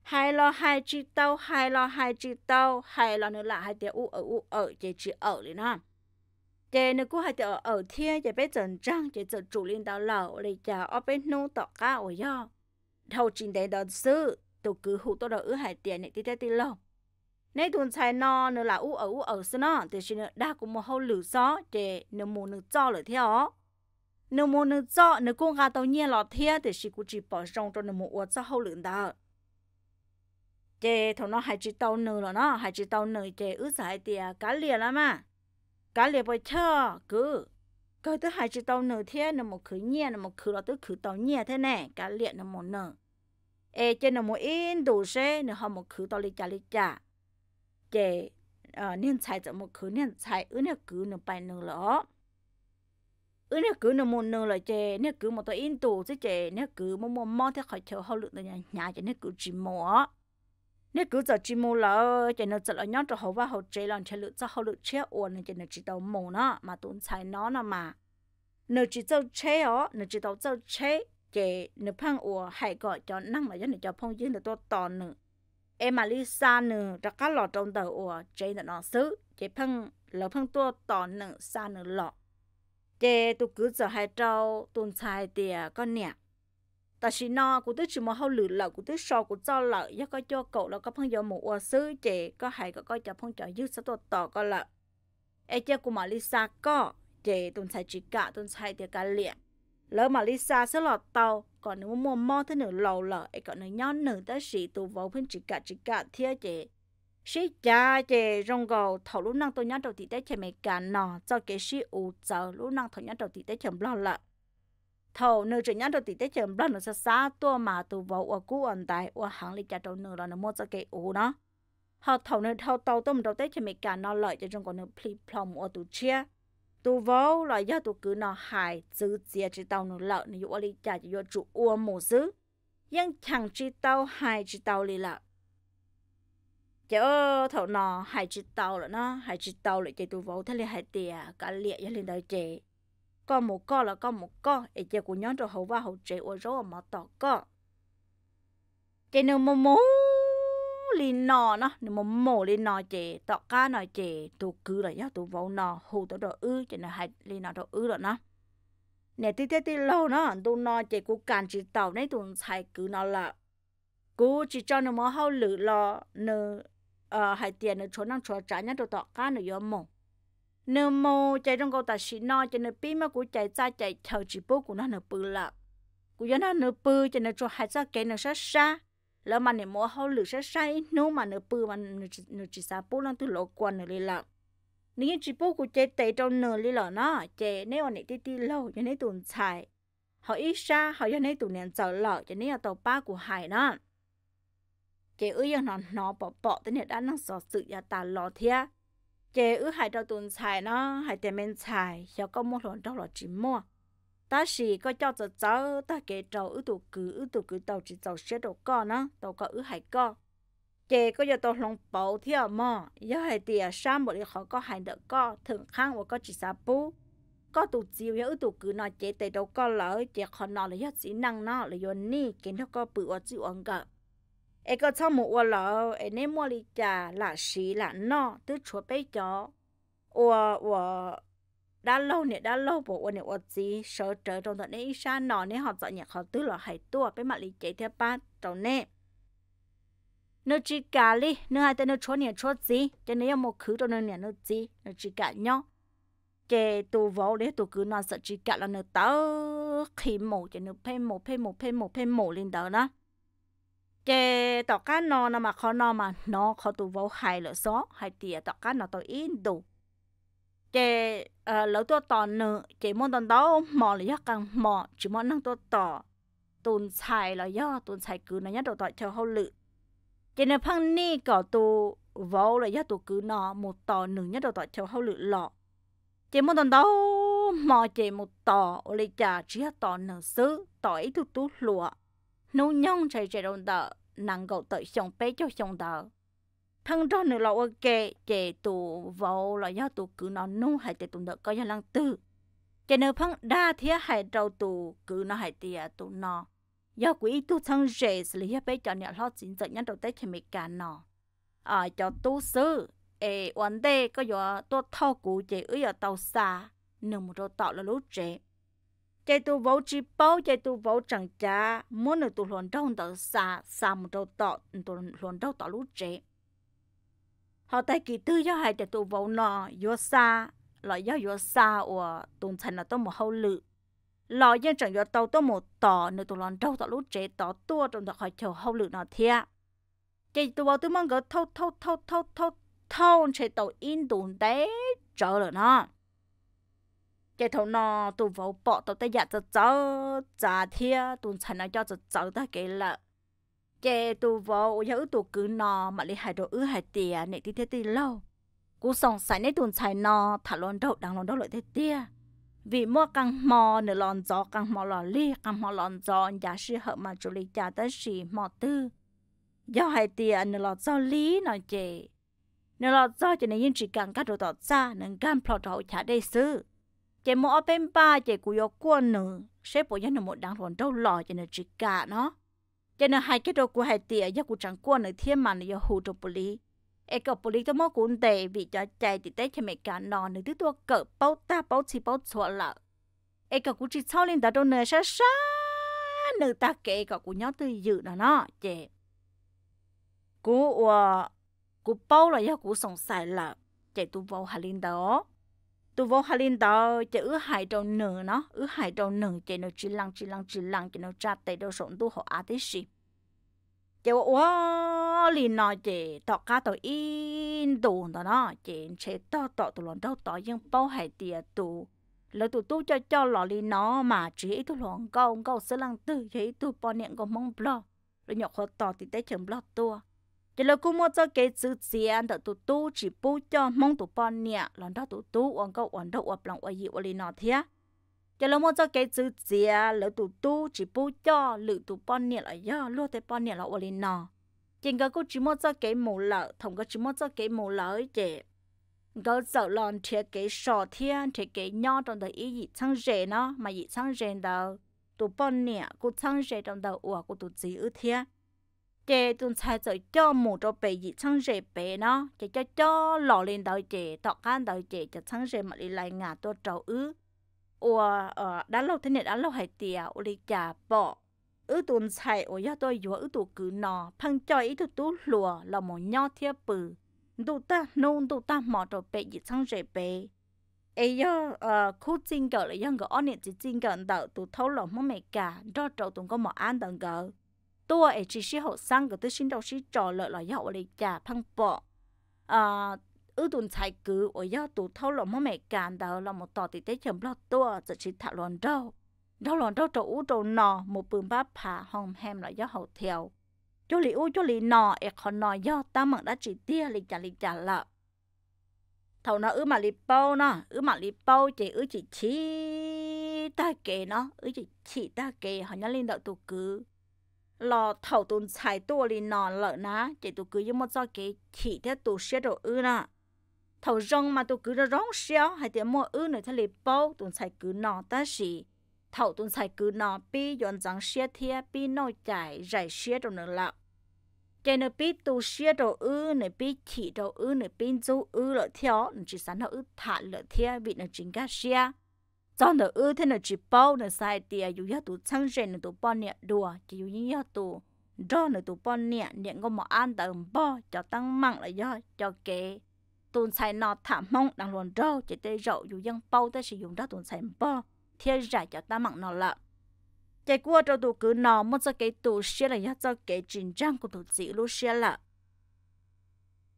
S1: hai lo hai chỉ tàu hai lo hai chỉ tàu hai lo nữa là hai tiếng u ở u ở chế chỉ ở đấy nó chế nó cũng hai tiếng ở ở thiên chế bé trần trăng chế trần chủ liên tàu lẩu lì chả ở bên nô tọt cá ở do thầu chín đấy đó sư tổ cứ hụ tổ đó ứ hai tiền này tít tít lâu nay tuần sai no nữa là u ở u ở xí nó thì chỉ nó đa cũng một hậu lử gió để nó muốn nó cho lời theo nếu muốn nó cho nếu cũng gà tàu nhiên lọt thế thì chỉ cũng chỉ bỏ trong cho nếu muốn uống cho hậu lượng đó chế thằng nó hay chỉ tàu nửa rồi nó hay chỉ tàu nửa chế ước giải thì cá liền lắm mà cá liền bây giờ cứ cứ tới hai chỉ tàu nửa thế nếu một khử nhiên nếu một khử là tới khử tàu nhiên thế này cá liền nếu một nửa ê chơi nếu một in đủ xe nếu họ một khử tàu lì chả lì chả chế ờ nên xài cho một khử nên xài ướt nên cứ nửa bài nửa lọ ư nè cứ nó muốn nơ là chè nếu cứ một tờ in tủ chứ chè nếu cứ một một mò theo khỏi chờ hậu lượng nhà nhà chè nếu cứ chỉ mò nếu cứ giờ chỉ mò là chè nó giờ là nhóc cho hậu và hậu chè là chè lượng cho hậu lượng chè ổn nên chè nó chỉ đầu mồ nó mà tốn xài nó nè mà nó chỉ cho chè ó nó chỉ đầu cho chè chè nó phăng ủa hay gọi cho năng mà cho nó cho phong dưới là tôi to nữa em mà đi xa nữa ra cá lò trong tàu ủa chè nó nó xứ chè phăng lỡ phăng tôi to nữa xa nữa lọ chế tụ cứ giờ hai trâu tuần xài tiền con nè ta chỉ no cũng tới chỉ mà hao lử lợ cũng tới so cũng cho lợ do có cho cậu là có phong giờ một ô sứ chế có hai có coi cho phong trợ dư sẽ tổ tỏ có lợ ai chơi của mà Lisa có chế tuần xài chỉ cả tuần xài tiền cả liền lỡ mà Lisa sẽ lọt tàu còn nếu mua mò thế nữa lâu lợ ai còn nữa nhon nữa ta chỉ tụ vào phong chỉ cả chỉ cả thiệt chế sĩ cha chế rong gò thầu lúc năng tôi nhớ đầu tí tế chế mấy cả nò cho cái sĩ ủ chờ lúc năng thầu nhớ đầu tí tế chế lo lợ thầu nửa chỉ nhớ đầu tí tế chế lo nửa xa xa tua mà tụ vào ở cũ ẩn tại ở hàng lịch cha đầu nửa là nửa mua cho cái ủ nó họ thầu nửa thầu tàu tôm đầu tế chế mấy cả nò lợi cho trong còn nửa pli plom ở tụ chia tụ vào là do tụ cứ nò hại giữ chia chỉ tàu nửa lợi nửa ở lịch cha chỉ ở chủ ua mù giữ nhưng chẳng chỉ tàu hại chỉ tàu lì lợi chỗ thầu nò hai chỉ tàu là nó hai chỉ tàu là chạy tu vỗ thế là hai tiề cả liệt cho lên đời chị có một co là có một co ấy chị của nhóm rồi hậu ba hậu chị ở rồi mà tỏ co chị nếu mà mũ lên nò nó nếu mà mổ lên nò chị tỏ cá nò chị tu cứ là do tu vỗ nò hậu tụ đồ ư chị là hai lên nò đồ ư rồi nó nè tí tí tí lâu nó tu nò chị của cản chỉ tàu này tu chạy cứ nó là cô chỉ cho nó mà hậu lử lò nơ ờ hai tiền nó chỗ năng chỗ trả nhá đồ tọt cá nó yếu mồ nếu mồ chạy trong câu ta xí nó cho nên pin mà cũng chạy ra chạy theo chỉ bố của nó nó bự lợ cũng giống nó nó bự cho nên chỗ hai ra cái nó sát xa lỡ mà nếu mua hậu lửa sát xa nếu mà nó bự mà nó chỉ sa bố lăng từ lỗ quan nó lên lợ nếu chỉ bố của chạy tệ trong nửa lên lợ nó chạy nếu anh ấy tê tê lâu cho nên tồn xài họ ít xa họ cho nên tụi nên sợ lợ cho nên là tàu ba của hải nó chế ư yên nó nó bỏ bỏ tới nè đã nó sợ sự ya ta lo thia chế ư hai đầu tuần xài nó hai tiền men xài cho có một lần trong là chỉ mua ta chỉ có cho cho cháu ta kể trâu ư tụ cứ ư tụ cứ tàu chỉ tàu xe đồ co nó tàu có ư hai co chế có giờ tàu lòng bỏ thia mà giờ hai tiền sang một đi họ có hai đợt co thường khang và có chỉ sa bú có tụ chiều yếu tụ cứ nói chế tệ đâu có lỡ chế khó nói là do chỉ năng nó là do ni kiến nó có bự ở chịu ông gặp ai có xong một quả lâu, ai nên mua đi trả là xí là no tứ chúa bé chó ủa ủa đã lâu nè đã lâu bộ ủa nè ủa gì sợ trở trong tận nên xa nọ nên họ dọn nhạc họ tứ lọ hay tua bé mặt lý chạy theo ba trong nè nó chỉ cả đi nó hai tên nó chúa nè chúa gì cho nên một khứ trong nên nè nó gì nó chỉ cả nhau chè tù vô để tù cứ nó sợ chỉ cả là nó tớ khi mổ cho nó phê mổ phê mổ phê mổ phê mổ lên đó đó cái tàu cá nó nó mà khó nó mà nó khó tụ vô hai lửa gió hai tìa tàu cá nó tàu in đủ cái ờ, lỡ tôi tàu nữa cái món tàu đó mò là do càng mò chỉ món năng tôi tàu tồn xài là do tồn xài cứ nó nhất đầu tàu cho hậu lự cái này phăng ni cỏ tụ vô là do tụ cứ nó một tàu nửa nhất đầu tàu cho hậu lự lọ cái món tàu đó mò chỉ một tàu ở đây chả chỉ tàu nửa xứ tàu ấy tụ lụa nô nhông chạy chạy đông tờ nàng gậu tới xong bé cho xong tờ thằng đó nữa là ok chạy tụ vô là do tụ cứ nó nô hay chị tụ đỡ có nhà lăng tư chị nữ phăng đa thía hay trâu tụ cứ nó hay tìa tụ nó do quỹ tu thằng rể xử lý bé cho nhà lo chính dẫn nhân đầu tết thì mình cả nó à cho tu sư ê vấn đề có do tôi thao cụ chị ở giờ tàu xa nửa một rồi tạo là lúc chạy chạy tu vô chỉ bao chạy tu vô chẳng cha muốn là tu luận trong đó xa xa một đầu tọ tu luận trong tọ lú trẻ họ tại kỳ tư cho hai chạy tu vô nọ vô xa loại do vô xa của tuần thành là tôi một hậu lự lọ dân chẳng vô tàu tôi một tọ nữa tu luận trong tọ lú trẻ tọ tua trong đó khỏi chờ hậu lự nọ thia chạy tu vô tôi mong gỡ thâu thâu thâu thâu thâu thâu chạy tàu in tuần đấy trở rồi nó cái thầu nọ tụ vào bỏ tụ tới giờ tụ cháu trả thia tụ thành nó cho tụ cháu ta cái là cái tụ vào giờ tụ cứ nọ mà lấy hai đồ ứ hai tiền này thì thế thì lâu cú sòng sài này tụ thành nọ thả lon đầu đằng lon đầu lại thế tia vì mua căng mò nửa lon gió căng mò lò li căng mò lon gió giá sư hợp mà chủ lý trả tới gì mò tư do hai tiền nửa lon gió lý nó chè nửa lon gió cho nên yên chỉ càng cắt đồ tọt ra nên gan plot hậu trả đây xứ chị mua bên ba chị cũng có quân nữa sẽ bộ dân một đảng còn đâu lò cho nó chỉ cả nó cho nên hai cái đồ của hai tiệt giờ cũng chẳng quân nữa thiên mà nó hồ cho bồ lý ai cậu bồ lý tôi mua cũng để vì cho chạy thì tới khi mẹ cả nọ nữa thứ tôi cỡ bao ta bao chi bao chua lợ ai cậu cũng chỉ sau lên đó đâu nữa sẽ xa nữa ta kể cậu cũng nhớ tôi dự nó nó chị cú à cú bao là giờ cú sống sai lợ, chạy tu vào hà linh đó tu vô hà linh đó chỉ ứ hải trâu nở nó ứ hải trâu nở chỉ nó chỉ lăng chỉ lăng chỉ lăng chỉ nó cha tay đâu sống tu họ á thế gì chỉ ô linh nó chỉ tọt cá tọt in đồ đó nó chỉ chế tọ tọt tụ lon đâu tọt nhưng bao hải tiệt tù lỡ tụ tu cho cho lọ linh nó mà chỉ tụ lon câu câu sơ lăng tư chỉ tụ bỏ niệm có mong blo rồi nhọc họ tọt thì tay chấm blo tua chỉ là cũng mua cho cái chữ tiền đó tụ tụ chỉ bù cho mong tụ bọn nè lần đó tụ tụ ông có ông đâu ông lòng ông gì ông nó thế chỉ là mua cho cái chữ tiền lỡ tụ tụ chỉ bù cho lỡ tụ bọn nè là do luôn tụ bọn nè là ông nó chỉ có cũng chỉ mua cho cái mù lợ thằng có chỉ mua cho cái mù lợ chứ có sợ lần thiệt cái sọ thiên thiệt cái nhỏ trong đời ý gì sang rẻ nó mà gì chẳng dễ đâu tụ bọn nè cũng chẳng dễ trong đời ủa cũng tụ gì ư thiệt chị tuần sai rồi cho một cho bé gì chẳng rể bé nó chị cho cho lò lên đầu chị tọt can đầu chị cho chẳng rể mà đi lại ngả tôi trâu ứ ủa ờ đã lâu thế này đã lâu hay tiệt ủa đi chả bỏ ứ tuần sai ủa do tôi vừa ứ tụ cứ nọ phăng cho ít tụ tú lùa là một nho thiệp bự tụ ta nôn tụ ta mò cho bé gì chẳng rể bé ấy do khu chân cờ là do người ở niệm chỉ chân cờ đầu tụ thấu lòng mong mẹ cả do trâu tụ có mỏ an tận cờ ตัวเอจีชิหกสังก็ตัวชินดอกชิจอเลยลอยหกเลยจ่าพังปออ่าอือตุนชายกือโอ้ยตัวเท่าหลอมแม่การเดาเราหมดต่อติดได้เข็มรอดตัวจะชิถักหลอนเดาเดาหลอนเดาจะอู้จะนอหมดปืนบ้าผ่าห้องแฮมลอยหกเทียวจ้าลิอู้เจ้าลินอเอกขอนอย่อตามังดาจีเตี้ยลิจ่าลิจ่าละเท่านะอื้อมาลิเป้านะอื้อมาลิเป้าเจอื้อจีชีตาเกเนาะอื้อจีชีตาเกหอนยันลินดอกตุกือ lò thầu tụn xài tua lì nòn lợ ná chỉ tụ cứ như một do cái chỉ thế tụ xe đồ ư nọ thầu rong mà tụ cứ ra rong xéo hay tiếng mua ư nữa thế lì bao tụn xài cứ nọ ta xì thầu tụn xài cứ nọ pi dọn rằng xe thia pi nội chạy giải xe đồ nữa lợ chạy nữa pi tụ xe đồ ư nữa pi chỉ đồ ư nữa pi du ư lợ theo chỉ sẵn họ ư thả lợ theo bị nó chính cả xe trong đó ư thế nào chỉ bao là sai thì dù ya tụ sang rèn là tụ bao nè đùa chỉ dù như ya tụ đó là tụ bao nè nè có một ăn tại ông bao cho tăng mặn là do cho kệ tụn sai nọ thả mong đang luồn rau chỉ để rậu dù dân bao ta sử dụng đó tụn sai bao thiên giải cho ta mặn nó lợ chạy qua cho tụ cứ nọ muốn cho cái tụ xe là do cho cái trình trang của tụ chỉ lúc xe là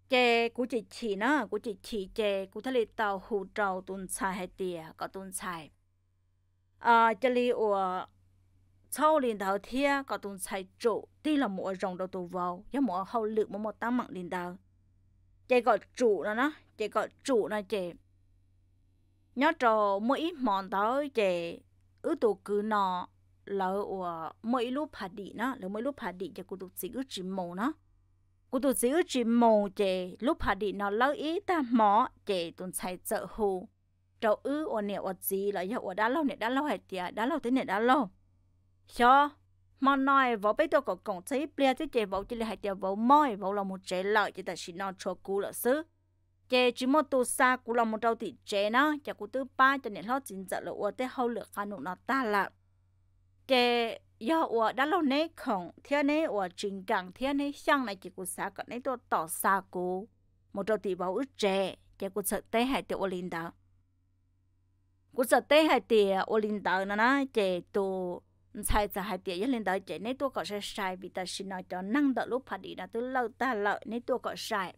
S1: chè của chị chị nó của chị chị chè của thà lì tàu hù trầu tuần xài hay tiề có tuần xài à chè lì ở sau liền đầu thia có tuần xài trụ tí là mỗi rồng đầu tù vào giá mỗi hậu lực mỗi một tám mạng liền đầu chè gọi trụ nó nó chè gọi trụ nó chè nhớ trò mỗi mòn tới chè ứ tù cứ nọ là ủa mỗi lúc hạ đi nó là mỗi lúc hạ đi chè của tụ sĩ ứ chỉ mồ nó u tu giữ chỉ mồ chè lúc hạ đi nó lâu ý ta mỏ chè tuần sai chợ hù trâu ư ô nè ô gì là giờ ô đã lâu nè đã lâu hết tiệt đã lâu thế nè đã lâu cho mà nói vợ bây tôi còn còn thấy bia chứ chè vợ chỉ là hai tiệt vợ mồi vợ là một chè lợi chỉ ta chỉ nó cho cú là xứ chè chỉ một tô xa cú là một trâu thịt chè nó chả cú thứ ba cho nên nó chính chợ là ô thế hậu lửa khăn nó ta là chè 要我那老内空，天呢我紧张，天呢想来几股啥个呢都倒啥股，莫着地方一折，结果吃对还得我领导，我吃对还得我领导呢呢，这都才这还得一领导这呢多搞些晒，比但是呢叫弄到路爬地呢都老大老呢多搞晒。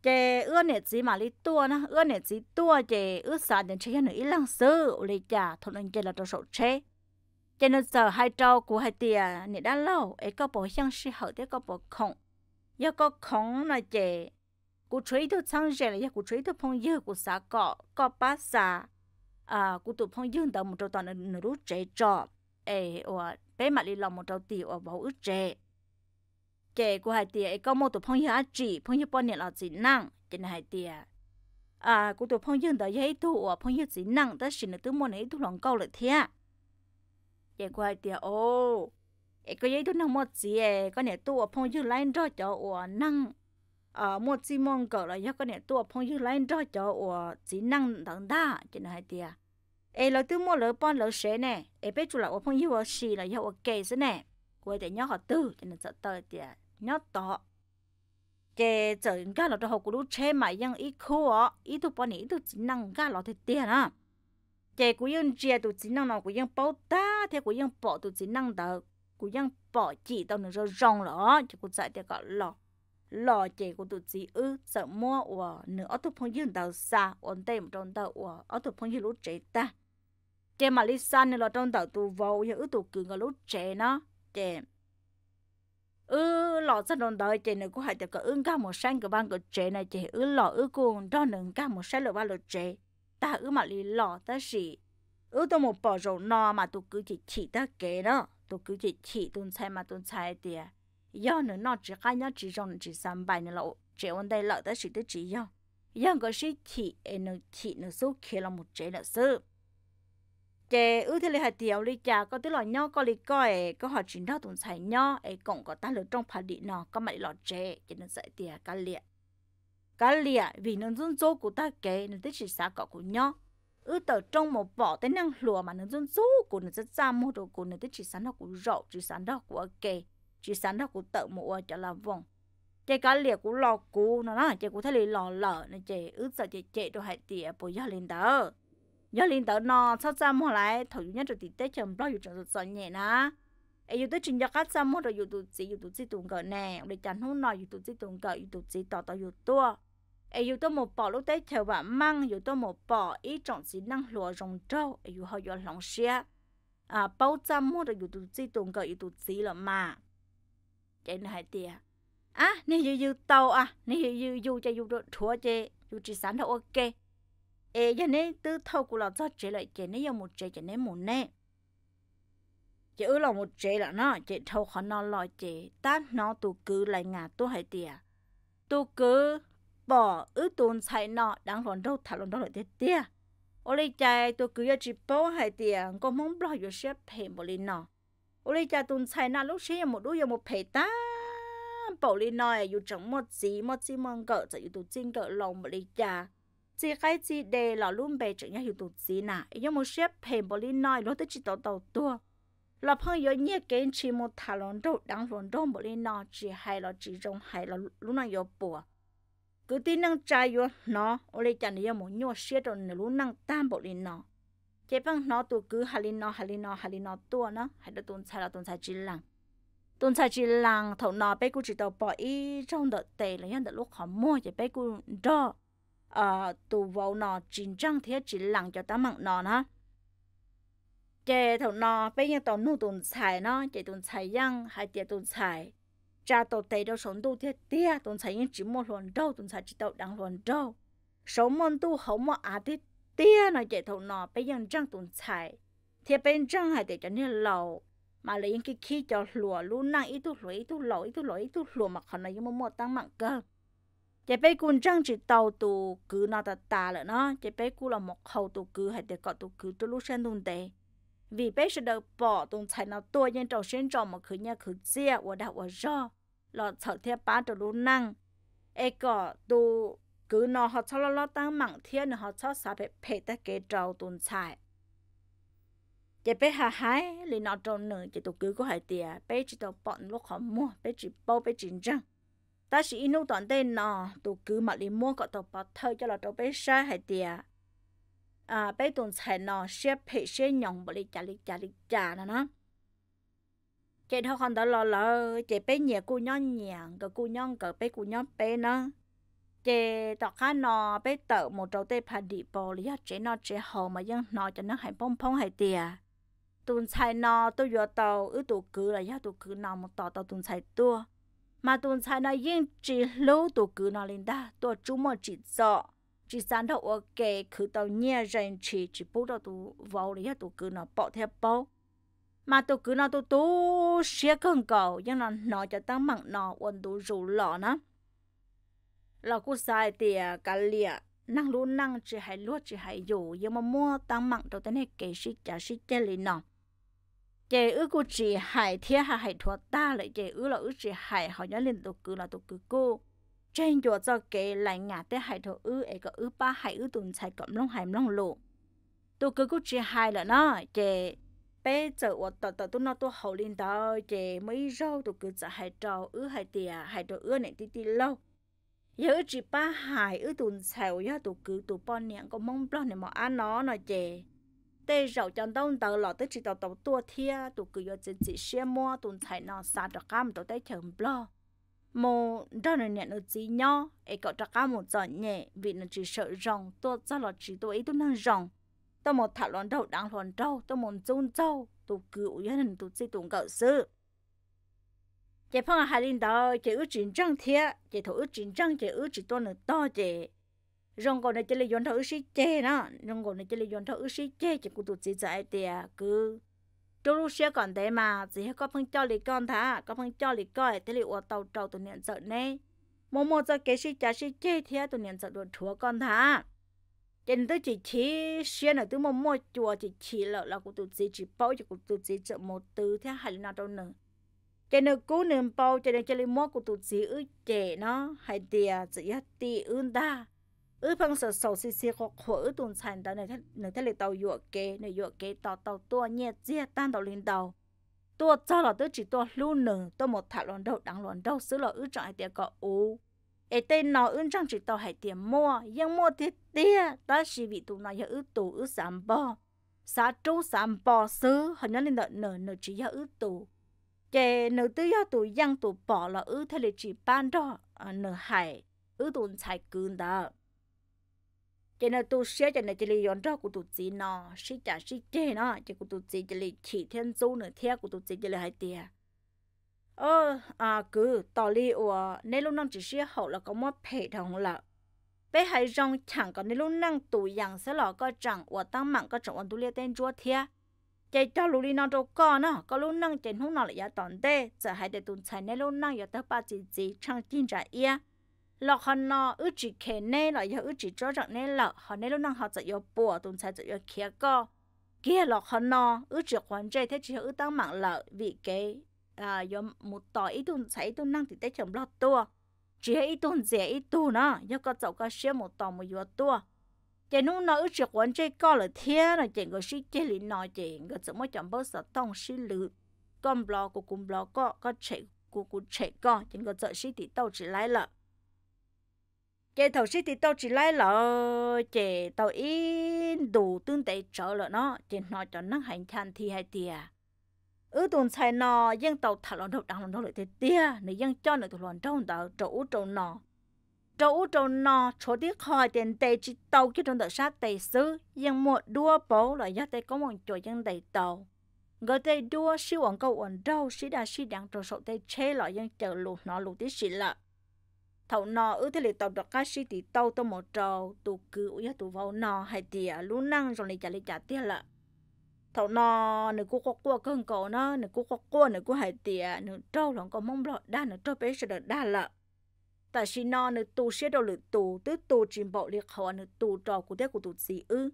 S1: 这二年级嘛，你多呢？二年级多这二三年级，一人一辆车，我哩家，同人家了多少车？cho nên giờ hai trâu của hai tia nè đã lâu ấy có bộ xăng sĩ hậu thế có bộ khổng giờ có khổng là chè cụ chuối tôi sang rẻ là giờ cụ chuối tôi phong dư cụ xã cọ có ba xã à cụ tụ phong dư đầu một trâu toàn là nửa rút trẻ trọ ấy ở bé mặt đi lòng một trâu tì ở bầu ướt trẻ chè của hai tia ấy có một tụ phong dư á chỉ phong dư bọn nè là chỉ năng cho nên hai tia à cụ tụ phong dư đầu giấy tụ ở phong dư gì năng tất sinh là tứ môn ấy tụ lòng câu lại thế vậy qua tiệt ô ấy có giấy tôi nông một gì có nè tôi phong dư lên cho cho ủa năng ở một xí cỡ là có nè tôi phong dư lên cho cho ủa chỉ năng đẳng đa cho nên hai tiệt ấy là tôi mua lỡ bon lỡ xé nè ấy biết chủ là ủa phong dư ở xì là do ủa kề xí quay tiệt nhớ họ tư cho nên sợ tiệt nhớ tọ cái giờ cái là cho họ cũng lúc chế mà ยัง ít khô ít tôi bọn này ít tôi chỉ năng cái là thì tiệt à chè của dân chè tụi chỉ năng nào của dân bảo ta thế của dân bỏ tụi chỉ năng đó của dân bỏ chỉ tao nữa rồi rong lỏ chỉ cũng dạy thì gọi lò lò chè của tụi chỉ ư sợ mua ở nửa ở tụi phong yên đầu xa ổn tệ một trong đầu ở ở tụi phong yên lúc chị ta chè mà lý san này là trong đầu tụi vô nhưng ư tụi cường ở lúc chị nó chè, ư lọ rất đồn đời chè này cũng hay được cái ứng ca một sáng cái ban cái chị này chè ư lọ ư cũng đó nâng ca một sáng là ba lọ chị ta ư mà lì lọ ta gì ư tôi một bỏ rổ no mà tôi cứ chỉ chỉ ta kế đó tôi cứ chỉ chỉ tôi sai mà tôi sai tiền. do nữa nó chỉ cái nhá chỉ rong chỉ sắm bài nữa lộ chỉ vấn đề lọ ta chỉ tôi chỉ do do có sĩ chỉ em nó chỉ nó số kia là một chế là sư chế ư thế là hạt tiểu lì chả có tức là nhau có lì coi có họ chỉ đó tôi sai nhau ấy cũng có ta lựa trong phá đi nó có mày lọ chế cho nên sẽ tiền cái liệt cá lìa vì nông dân dỗ của ta kể nó tới chỉ xã cọ của nhau ư tờ trong một bỏ tới năng lùa mà nông dân dỗ của nó rất xa mua đồ của nông tới chỉ sản đó của rộ chỉ sản đó của kề chỉ sản đó của tờ tợ ở cho là vòng chạy cá lìa của lò cũ nó nói chạy của thấy lì lò lở nên chạy ư sợ chạy chạy đồ hại tỉa bồi do lên tờ do lên tờ nó sao xa mua lại thổ thổi nhất rồi thì tết chầm lo dù chẳng sợ nhẹ nè ai yêu tới chừng cho các sao mua rồi dù tụi chị dù tụi chị tụi gỡ nè để chẳng hôn nói dù tụi chị tụi gỡ dù tụi chị tỏ tỏ dù tua ai yêu tôi một bỏ lúc tới theo bà mang yêu tôi một bỏ ý trọng chỉ năng lúa rồng trâu ai yêu họ yêu lòng xe à bao trăm mua được yêu tụi chỉ tuần cậu yêu tụi chỉ là mà chạy này hai tia à nè yêu yêu tàu à nè yêu yêu yêu cho yêu được thua chứ yêu chỉ sáng đâu ok ai giờ nè từ thâu của lão cho chế lại chế nè yêu một chế chế nè một nè chế ư là một chế là nó chế thâu khó nó lo chế ta nó tụ cứ lại ngà tôi hai tia tụ cứ bỏ ứ tuần sai nọ đang lòn đâu thả lòn đâu lại tiếc, tê ô lê chạy tôi cứ giờ chỉ bỏ hai tiền có muốn bỏ vô xếp phê một lì nọ ô lê chạy tuần sai nọ lúc xếp một đôi giờ một phê ta bỏ lì nọ dù chẳng một gì một gì mong cỡ chạy tụt chinh cỡ lòng một lì chạy chỉ cái chỉ để là luôn bề chẳng nhau hiểu tụt gì nà ý một xếp phê một lì nọ nó tới chỉ tàu tàu tua là phong yếu nhẹ cái chỉ một thả lòn đâu đang lòn đâu một lì nọ chỉ hay là chỉ trong hay là lúc nào yếu bùa cứ tin năng trai yo nó ô lê chẳng đi một nhua xe rồi nửa lú năng tam bộ lên nó chế băng nó tu cứ hà lên nó hà lên nó hà lên nó tua nó hay là tuần sai là tuần sai chỉ lăng tuần sai chỉ lăng thầu nó bé cứ chỉ tàu bỏ ý trong đợt tệ là nhân đợt lúc họ mua chế bé cứ đó à ờ, tu vào nó chính trăng thế chỉ lăng cho ta mặn nó ha chế thầu nó bé nhân tàu nu tuần sai nó chế tuần sai yang hay chế tuần sai cha tổ tế đâu sống tu thế tia tuần sai những chỉ một luận đâu tuần sai chỉ tàu đang luận đâu số môn tu không mà à thế tia nó chạy thầu nó bây giờ trăng tuần sai thế bên trăng hay để cho nên lâu mà lấy cái khi cho lùa luôn năng ít tu lùa ít tu lùa ít tu lùa ít tu lùa mà còn này nhưng mà tăng mạng cơ chỉ bây cuốn trăng chỉ tàu tu cứ nó ta ta là nó chỉ bây cú là một hậu tu cứ hay để có tu cứ cho lũ sen tuần tế vì bây giờ đầu bỏ tung chạy nào tua nhân trầu xuyên trầu mà khử nhà khử chia và đạo và do lọ sợ theo ba trầu luôn năng e cỏ tu cứ nó họ cho lo lo tăng mảng thiên họ cho sa phải phê ta kế trâu tung chạy chỉ bé hà hái lì nó trâu nửa chỉ tu cứ có hai tia bé chỉ đầu bọn lúc họ mua bé chỉ bao bé chỉ răng ta chỉ inu toàn tên nó tu cứ mặc lì mua có tàu bỏ thơ cho lọ trầu bé sai hai tia à bây tuần sai nó xếp hệ xếp nhộng bởi chả lý chả lý chả nó nó chị thao con đó lo lo, chị bé nhẹ cô nhon nhẹ cái cô nhon cái bé cô nhon bé nó chị tao khá nó bé tợ một trâu tê phà đi bò lý chị nó chị hồ mà dân nó cho nó hay bông bông hay tìa tuần sai nó tôi vừa tàu ứ tụ cứ là giá tụ cứ nào một tàu tàu tuần sai tua mà tuần sai nó yên chỉ lâu tụ cứ nó lên ta tua chú mà chỉ dọ chỉ sáng đầu ở kề cứ tàu nhẹ rèn chỉ chỉ bố đầu tụ vào đấy tụ cứ nó bỏ theo bố mà tụ cứ nó tụ tụ xé cần cầu nhưng nó nó cho tăng mặn nó quần tụ rủ lọ nó lọ cú sai tiền cả lìa năng lú năng chỉ hay lúa chỉ hay dù nhưng mà mua tăng mặn đầu tên này kề xí chả xí chê lì nó chế ước cú chỉ hay thế hay hay thua ta lại chế ư là ước chỉ hay họ nhớ lên tụ cứ là tụ cứ cô trên chỗ cho kể lại ngã tới hai thổ ư ấy có ư ba hải ư tùn chạy cộng long hải long lộ tôi cứ cứ chia hai là nó kể bé giờ ở tờ tờ tôi nó tôi hậu lên đó kể mấy rau tôi cứ chạy hai trò ư hai tìa hai thổ ư này tí tí lâu giờ chỉ ba hai ư tùn chạy ư tôi cứ tôi bọn niệm có mong lo này mà ăn nó nó kể tê rau chân đông tờ lọ tới chỉ tàu tàu tua thia tôi cứ giờ chỉ chỉ xem mua tùn chạy nó xa được cam tôi tới chồng lo mô đó là nhận được gì nhau ấy có trả cá một giọt nhẹ vì nó chỉ sợ rồng tôi cho là chỉ tôi ấy tôi năng rồng tôi một thảo luận đầu đang luận đâu tôi muốn trôn trâu tôi cứu gia đình tôi chỉ tuần cầu sự chị phong hà linh đó chị ước chiến trăng thiệt chị thổ ước chiến trăng chị ước chỉ tôi nữa to chị rồng còn này chỉ là yon thấu ước sĩ chê nó rồng còn này chỉ là yon thấu ước sĩ chê chị cũng tôi chỉ dạy tiệt cứ trong lúc xe còn thế mà chỉ có phân cho lì con thả à, có phân cho lì coi thế lì ô tàu trâu tụi niệm sợ nè mô mô cho kế sĩ cha sĩ chê thế tụi niệm sợ đồ chúa con thả à. trên tới chỉ chỉ xe nữa tụi mô mô chùa chỉ chỉ lợ là của tụi chỉ chỉ bao cho của tụi chỉ chợ một từ thế hay nào đâu nữa trên nữa cú niệm bao trên nữa chơi lì mô của tụi chỉ ư chè nó hay tiề chỉ hắt ti ưn ta ư phong sợ sầu xì xì có khổ ừ tuần sản đó này này thế là tàu yuộc kế này yuộc kế tàu tàu tua nhẹ chia tan tàu lên tàu tua cho là tôi chỉ tua luôn nừng tôi một thả lon đầu đằng lon đầu xứ là ư chọn hai tiền có ú ê tên nó ư trong chỉ tàu hải tiền mua nhưng mua thì tia đó chỉ bị tụ nó giờ ư tù ư sắm bò xã trú sắm bò xứ họ nhớ lên đợt nở nở chỉ giờ ư tù chè nở tư giờ tù dân tù bỏ là ư thế là chỉ ban đó nở hải ư tụ xài cừu đó cho nên tôi sẽ cho nên chỉ là yon rác của tu chỉ nó sĩ trả sĩ chế nó chỉ của tu chỉ chỉ là chỉ thiên du nữa theo của tu chỉ chỉ là hai tia ờ à cứ tỏ li ủa nên lúc năm chỉ sửa hậu là có một hệ thống là bé hai rong chẳng có nên lúc năm tu yang sẽ lọ có chẳng ủa tăng mạng có chẳng ổn tu liệt tên chúa thea chạy cho lúc đi nó đâu có nó có lúc năm chạy không nó lại giá tòn tê giờ hai để tu chạy nên lúc năm giờ tới ba chỉ chỉ chẳng tin trả ia lọ họ nó ư chỉ khé nè lọ giờ ư chỉ cho rằng nè lọ họ nè lúc nào họ sẽ yêu bùa tụng sẽ sẽ yêu khía co kia lọ họ nó ư chỉ quan trọng thế chỉ ư tăng mạng là vì cái à yêu một tỏ ý tụng sẽ ý tụng năng thì tết chồng lọ tua chỉ ý tụng dễ ý tụng nó giờ có cháu có xe một tỏ một yêu tua chỉ nu nó ư chỉ quan trọng co là thế là chỉ có sĩ chế lý nó chỉ có sự mới chọn bớt giờ tông sĩ lự con blog của cùng blog co, có chạy của cũng chạy co chỉ có sợ sĩ thì tàu chỉ lại là chế thầu sĩ thì tao chỉ lấy lọ chế tàu in đủ tương tệ trở lọ nó chế nó cho nó hành chan thì hay tia ứ tuần sai nó dân tàu thả lọ đầu đằng nó lại thế tia nếu dân cho nó tụi lọ trong tàu trâu trâu nó trâu trâu nó chỗ tiếc khỏi tiền tệ chỉ tàu kia trong tàu sát tệ xứ dân một đua bố là do tệ có một chỗ dân tệ tàu người tệ đua siêu ổn cầu ổn đâu sĩ đa sĩ đang trò sổ tệ chế lọ dân chờ lụt nó lụt tí xịn lợ thầu nọ ư ừ, thế là tàu đặc cá sĩ thì tàu tàu một trầu tụ cứ ý tụ vào nọ hay tìa lú năng rồi này trả lại trả tìa là thầu nọ nửa cú có qua cơn cầu nó nửa cú có qua nửa cú hay tìa nửa trâu lòng có mong lọ đa nửa trâu bé sẽ được đa là, ta chỉ nọ nửa tụ sẽ đầu lự tụ tứ tụ chìm bộ liệt họ nửa tụ trò của thế của tụ gì ư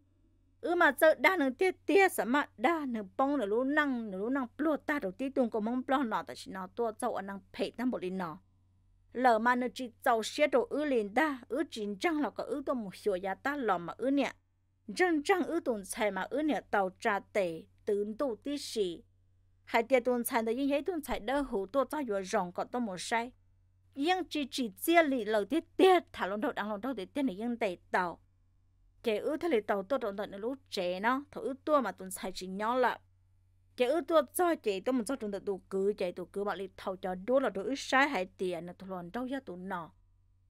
S1: ư mà sợ đa nửa tìa tìa sợ mà đa nửa bông nửa lú năng nửa lú năng plo ta đầu tiên tung có mong plo nọ ta chỉ nọ tua dậu năng phê tam bộ linh nọ lỡ mà nó chỉ tàu xe đồ ư liền ta ư chín chẳng là có ư tôi một hiệu giá ta lò mà ư nè trăng chẳng ư tuần xài mà ư nè tàu trà tệ tướng tụ tí xì hai tiệt tuần xài đó yên giấy tuần xài đỡ hủ tôi cho vừa rộng có tôi một sai chỉ chỉ chia lì lỡ tiết tiết thả lông đầu đang lông đầu để tiết này yên tệ tàu chế ứ thế lì tàu tôi trọng tận lúc chế nó thấu ư tôi mà tuần xài chỉ nhỏ lại chị ước tôi cho chị tôi một cho chúng ta tụ cứ chị tụ cứ bạn đi thầu cho đua là đôi sai hại tiền là tụi lần đâu ra tụi nọ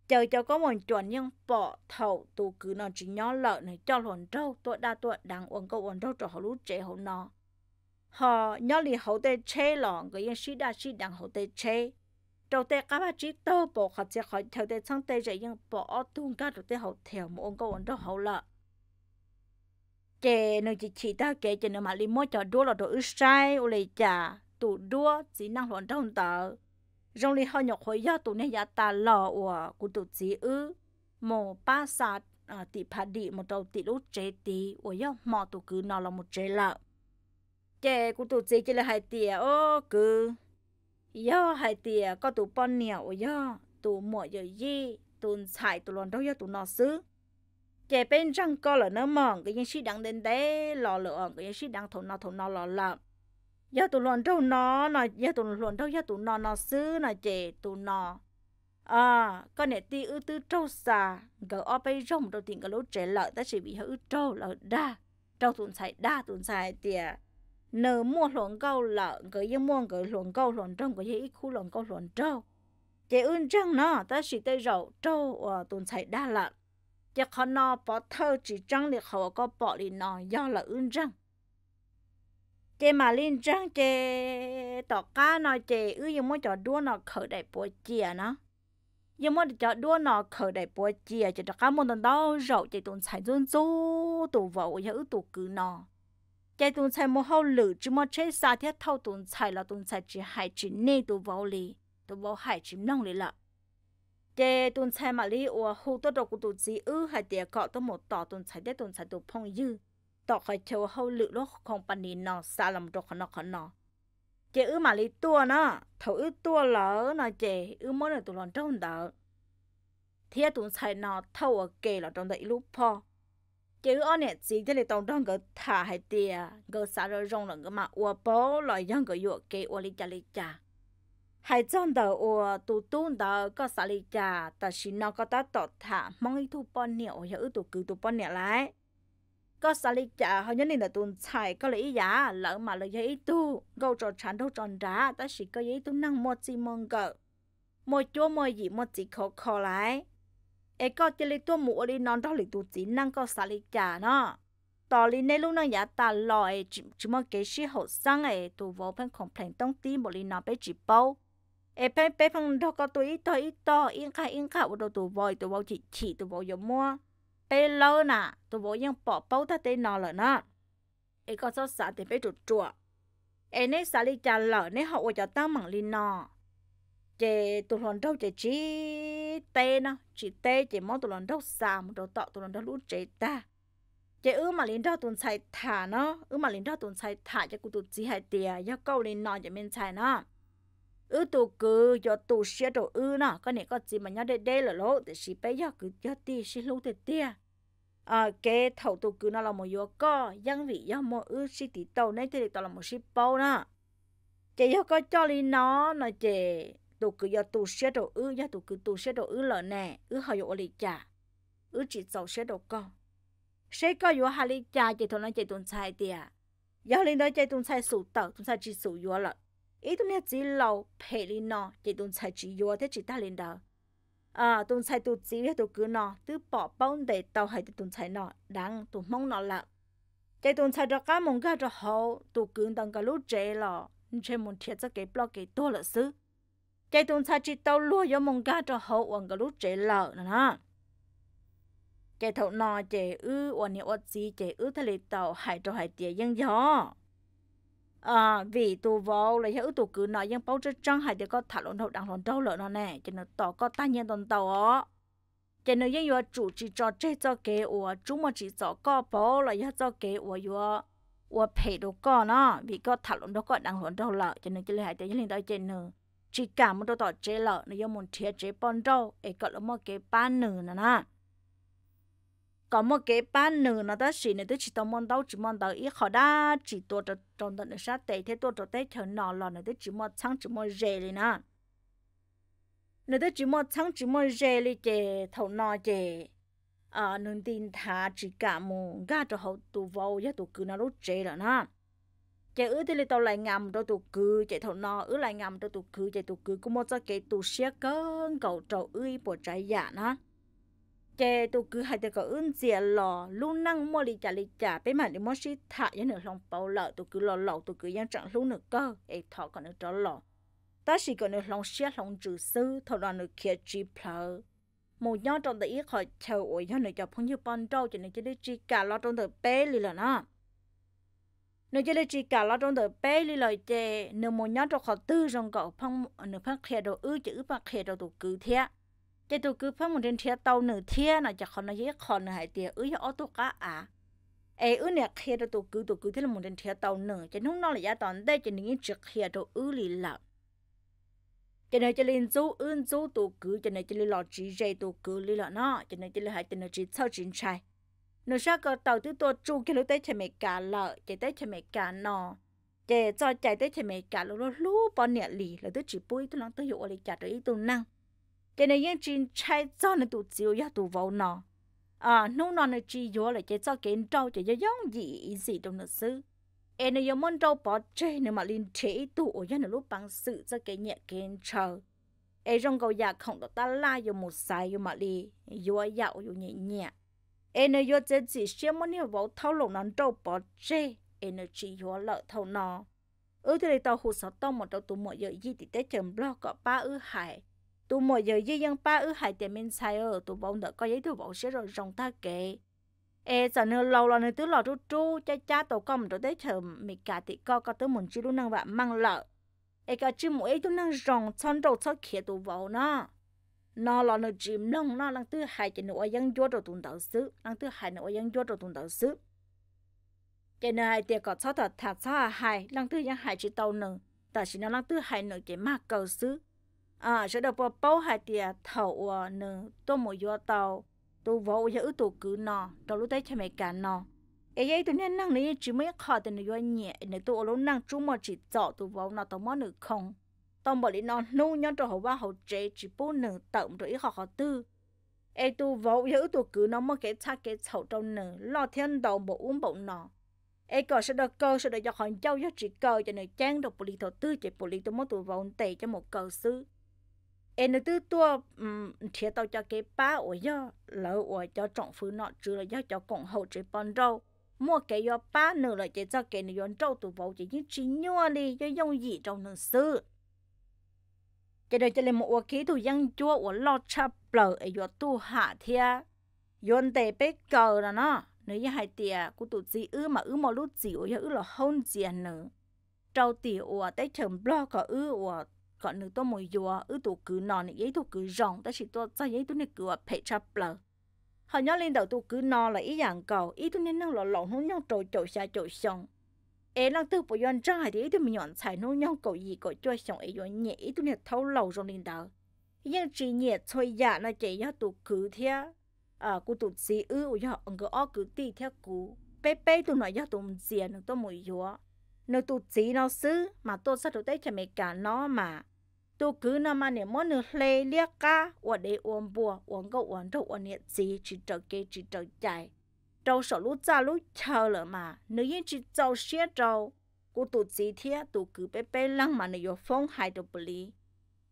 S1: chờ cho có một chuẩn nhưng bỏ thầu tụ cứ nọ chỉ nhỏ lợn này cho lần đâu tôi đa tôi đang uống câu uống đâu cho họ lú trẻ họ nọ họ nhớ li họ tê chê lọn cái yên sĩ đa sĩ đang họ tê chê trâu tê cá ba chỉ tơ bộ khát sẽ khỏi theo tê sang tê dạy nhưng bỏ tung cá trâu tê hậu theo một uống câu uống đâu hậu lợn kẻ nó chỉ chỉ ta kẻ chỉ nó mà li mua cho đua là đồ ướt sai ô lì chả tụ đua chỉ năng luận trong tờ rong li hơi nhọc hồi do tụ này giá ta lò của của tụ chỉ ư mồ ba sạt à tị phá đi một đầu tị lúc chế tị ô do mò tụ cứ nó là một chế lợ kẻ của tụ chỉ chỉ là hai tiề, ô cứ do hai tiề có tụ bon nẻo ô do tụ mỏ giờ gì tụ xài tụ lon đâu do tụ nó xứ chế bên răng co là nó mỏng cái những sĩ đang đến đấy lò lửa cái những sĩ đang thổ nó thổ nó lò lợ giờ tụi luận đâu nó nó giờ tụi luận đâu giờ tụi nó nó xứ nó chế tụi nó à con này ti ư tư trâu xa gỡ ở bên rong đầu tiên cái lỗ trẻ lợi ta chỉ bị hư trâu là đa trâu tụi xài đa tụi xài tiề nở mua luận câu lợ cái gì mua cái luận câu luận trâu cái gì ít khu luận câu luận trâu chế ưn răng nó ta chỉ tay rậu trâu ờ, tụi xài đa lợn giờ họ nó bỏ thơ chỉ trăng thì khó có bỏ đi nó do là ưng trăng chế mà liên trăng chế tỏ cá nó chế ư giờ muốn cho đua nó khởi đại bố chia nó giờ muốn cho đua nó khởi đại bố chia chế tỏ cá muốn tận đâu rậu chế tụng sài dân dô tụ vậu giờ ư tụ cứ nó chế tụng sài một hậu lử chứ muốn chế xa thiết thâu tụng xài là tụng sài chỉ hại chỉ nê tụ vậu lì tụ vậu hại chỉ nông lì lợ để tuần sai mà lý và hậu tơ đồ cụt tụi ư hay để cọ tơ một tọ tuần sai để tuần sai tụi phong dư tọ khai chiều hậu lự lúc không bàn đi nọ xa làm độc nó khó nó chị ư mà lý tua nọ thầu ư tua lỡ nọ chị ư mới là tụi lon trong đó thiệt tuần sai nọ thâu ở kề là trong đấy lúc po chị ư anh chị thế là tông trong cái thả hay tiền cái xa rồi rong là cái mà ủa bó loại dân cái uo kề ủa lý cha lý cha hai trong đầu ô tụ tụ đó có xả lý cả ta chỉ nó có ta tọt thả mong ý thu bọn nhiều hiểu tụ cứ tụ bọn nhiều lại có xả lý cả họ nhớ nên là tụ chạy có lý giả lỡ mà lời giấy tu, gâu trò chán đâu tròn đá ta chỉ có giấy tu năng một gì mong cỡ một chỗ một gì một gì khó khó lại ấy có chỉ lấy tụ mũ lý non đó lý tụ chỉ năng có xả lý cả nó tỏ lý này lúc nó giả ta lòi chỉ chỉ mà cái sĩ hậu sang ấy tụ vô phần complain tông tí một lý nó bé chỉ bao e pe pe phong đo có tu ít to ít to yên khai yên khảo đồ tu voi tu voi chỉ chỉ tu voi giống mua lâu nà tu voi yên bỏ bao ta tê nọ lợ nà có số xã thì phải chuột chuột e nè xã li cha lợ nè họ cho tao mảng li nọ chị lon đâu chị chỉ tê nọ chỉ tê chị mong tu lon đâu xà một đồ tọ tu lon đâu lú chị ta chị ư mà lính đó tuần xài thả nó ư mà lính đó tuần xài thả cho cụ tụt chỉ hai tiề do câu lên nọ cho mình xài nó ư tụ cứ cho tụ xe đồ ư nọ cái này có gì mà nhớ để để là lỗ thì xí bé giờ cứ cho ti xí lỗ thì ti à cái thầu tụ cứ nó là một yo, co dân vị do một ư xí tí tàu này thì tao là một xí bao nọ chị do có cho lý nó nó chị tụ cứ do tụ xe đồ ư do tụ cứ tụ xe đồ ư lợ nè ư họ dụ lý trả ư chỉ tàu xe đồ co, xe co dụ hà lý trả chị thôi nó chị tuần sai tia do lý đó chị tuần sai sủ tàu tuần sai chỉ sủ yếu lợ ít tôi nè chỉ lâu phải đi nọ chỉ tôi xài chỉ vô thế chỉ ta lên đó à tôi xài tôi chỉ biết tôi cứ nọ tôi bỏ bao để tao hay tôi xài nọ đáng tôi mong nọ là chỉ tôi xài cho cá mông cá cho hậu tôi cứ đang cái lúc trẻ lọ nên muốn thiết cho cái blog cái to là xứ chỉ tôi xài chỉ tao lúa cho mông cá cho hậu còn cái lúc trẻ lọ nè ha chỉ thầu nọ chỉ ư quan niệm ớt gì chỉ ư thế là hay cho hay tiền dân gió à vì tụ vô là hữu tụ cứ nói những bao giờ trong hải thì có thả lộn hậu đang lộn đâu lợn nè cho nó tỏ có tay nhân tuần tàu ó cho nên những vừa chủ chỉ cho chế cho kế của chúng mà chỉ cho có bố là những cho kế của vừa vừa phải đồ có nó vì có thả lộn đâu có đang lộn đâu lợn cho nên cái hải thì liên đó trên nữa chỉ cả một đồ tỏ chế lợn nếu muốn thiệt chế bón đâu ấy có là một cái ban nữa nè có một cái ban nửa nó ta xin nữa tới chỉ tao mong đâu chỉ mong đâu ít họ đã chỉ tôi cho trong nữa sao tệ thế tôi cho tệ thở nào lọ nữa tới chỉ mong trắng chỉ mong rề lên nè nữa tới chỉ mong trắng chỉ mong rề lên chứ thầu nào chứ à nương tin thà chỉ cả mù ga cho họ tụ vô giá tụ cứ nào rút chè rồi nè chè ứ thì tao lại ngầm cho tụ cứ chè thầu nào ứ lại ngầm cho tụ cứ chè tụ cứ cũng cho cái tụ xe cơn cầu trầu ơi bỏ trái giả nè chế tôi cứ hay tụ có ứng diện lò lúc năng mua lì trả lì trả bên mà đi mua xí thả với nửa lòng bao lợ tôi cứ lò lò tôi cứ giang chẳng lúc nửa cơ ấy thọ còn nửa trò lò ta chỉ còn nửa lòng xé lòng trừ sư thọ là nửa kia chỉ phở, một nhóm trong tụi ít họ chờ ôi nhau nửa cho phong như ban đầu cho nửa chỉ đi chỉ cả lo trong tụi bé lì là nửa nếu đi chỉ cả lo trong đời bé lì lời chè nửa một nhớ trong khó tư trong cậu phong nửa phát khè đồ ư chữ phát khè đồ tôi cứ thế จตัวกูเพิ่มเดินเทียเตาหนึ่งเทียน่ะจะขอนายอขอนหายเตียเอ้ยออตุกะอ่ะเออเนี่ยเคลียตัวกูตัวกูที่ราหมุนเทียเตาหนึ่งจะนุ่งนอนระยะตอนได้จะหนึ่งจะเคลียตัวอื้อลีหลับจะไหนจะเรียนจู้อื้นจู้ตัวกูจะไหนจะเรียนหลอดจีใจตัวกูลีหล่อเนาะจะไหนจะเรียนหายจะไหนจะเช่าจีนชายนูชาก็เต่าตัวตัวจูกิลูเต้ชเมกาละจะเต้ชเมกาเนาะจ้จใจเต้ชเมกาลูลูปอนเนี่ยลีแล้วตัวจีปุ้ยตัวน้องตัวอยู่อะไรจัดตัวอีตัวนั่ง cho nên những chuyện chạy cho nên tụt chiều ya tụt vào nó à nông nó nó chỉ vô là chạy cho kiến trâu chạy cho giống gì gì đâu nữa sử em này giống món trâu bỏ chơi nên mà liên chế tụ ở nhà lúc bằng sự cho cái nhẹ kiến trâu em trong cầu nhà không được ta la vô một sai vô mà đi vô dạo vô nhẹ nhẹ em này vô chỉ chỉ xem món này vào thâu lồng nó trâu bỏ chơi em này chỉ vô lợ thâu nó ư thế này tao hồ sót tao một trâu tụ mọi giờ gì thì tết chấm lo có ba ư hải tụ mọi giờ dư dân ba ư hai tiền mình xài ở tụ bọn đỡ có giấy thu bọn sẽ rồi rong ta kệ e giờ nữa lâu là nữa tứ lò chú chú cha cha tổ công rồi tới chờ mì cả thì co có tới muốn chú lúc năng và mang lợ e cả chú mỗi chú năng rong chọn đầu chọn kia tụ bọn nó nó là nó chìm nông nó lăng thứ hai chỉ nữa dân chúa rồi tụng đạo sứ lăng thứ hai nữa dân chúa rồi tụng đạo sứ cái nên hai tiệc có sáu thật thật sáu hai lăng thứ dân hai chỉ tàu nữa tại chỉ nó lăng thứ hai nữa chỉ mắc cầu sứ à sẽ đọc bộ bao hạt thầu à nè tôi mua gió tàu tôi vô giờ ước cứ nọ tôi lúc đấy cho mấy cả nọ ấy ấy tôi nên năng này chỉ mới khó thì gió nhẹ nên tôi lúc năng chúng mà chỉ dọ tôi vô nọ tôi món được không tôi bảo đi nọ nu nhon cho hậu ba hậu chế chỉ bố nè tậm rồi họ khó tư ấy tôi vô giờ ước cứ nọ mà cái cha cái chậu trong nè lo thiên đầu bộ uống bộ nọ ấy còn sẽ đọc cơ sẽ đọc cho họ châu cho chỉ cơ cho nên chán đọc bộ lý thầu tư chỉ bộ lý tôi muốn tôi vô tệ cho một cơ sư em nữa tư tua thiệt tao cho cái ba ở do lỡ ở cho trọng phứ nọ chứ là do cho cộng hậu chế bòn râu mua cái do ba nữa là chế cho cái nữa râu tụ bầu chỉ những chỉ nhua đi cho dùng gì trong nương sư cái đời cho lên một cái thủ dân chua ở lo cha bờ ở do tu hạ thia yon tề bế cờ là nó nếu như hai tia của tụ gì ư mà ư mà lúc gì ở ư là hôn gì nữa trâu tỉ ở tới chấm blog ở ư ở còn nữa tôi mồi dùa ứ tổ cứ nọ này giấy tổ cứ rong ta chỉ tôi cho giấy tôi này cứ phải chập lờ họ nhớ lên đầu tụ cứ nọ là ý dạng cầu ý tôi nên năng lọ lọ nó nhau trồi trồi xa trồi xong ế là tư bộ yon trai thì ý tôi mình nhọn xài nó nhau cầu gì cầu cho xong ấy yon nhẹ ý tôi này thấu lâu rồi lên đầu nhưng chỉ nhẹ thôi dạ là chỉ nhớ tụ cứ thế à cụ tụ gì ư ủa ông cứ ó cứ tì theo cụ bé bé tôi nói nhớ tụ mình gì nó tôi mồi dùa nó tụt chỉ nó xứ mà tôi sẽ tụt đấy cho mẹ cả nó mà tôi cứ nó mà niệm món nửa lê liếc cá ở để uống bùa uống câu uống rượu uống niệm gì chỉ trở kia chỉ trở chạy trâu sợ lúc ra lúc chờ lỡ mà nếu yên chỉ trâu xé trâu cô tụt chỉ thế tôi cứ bé bé lăng mà nè vô phong hai đồ bù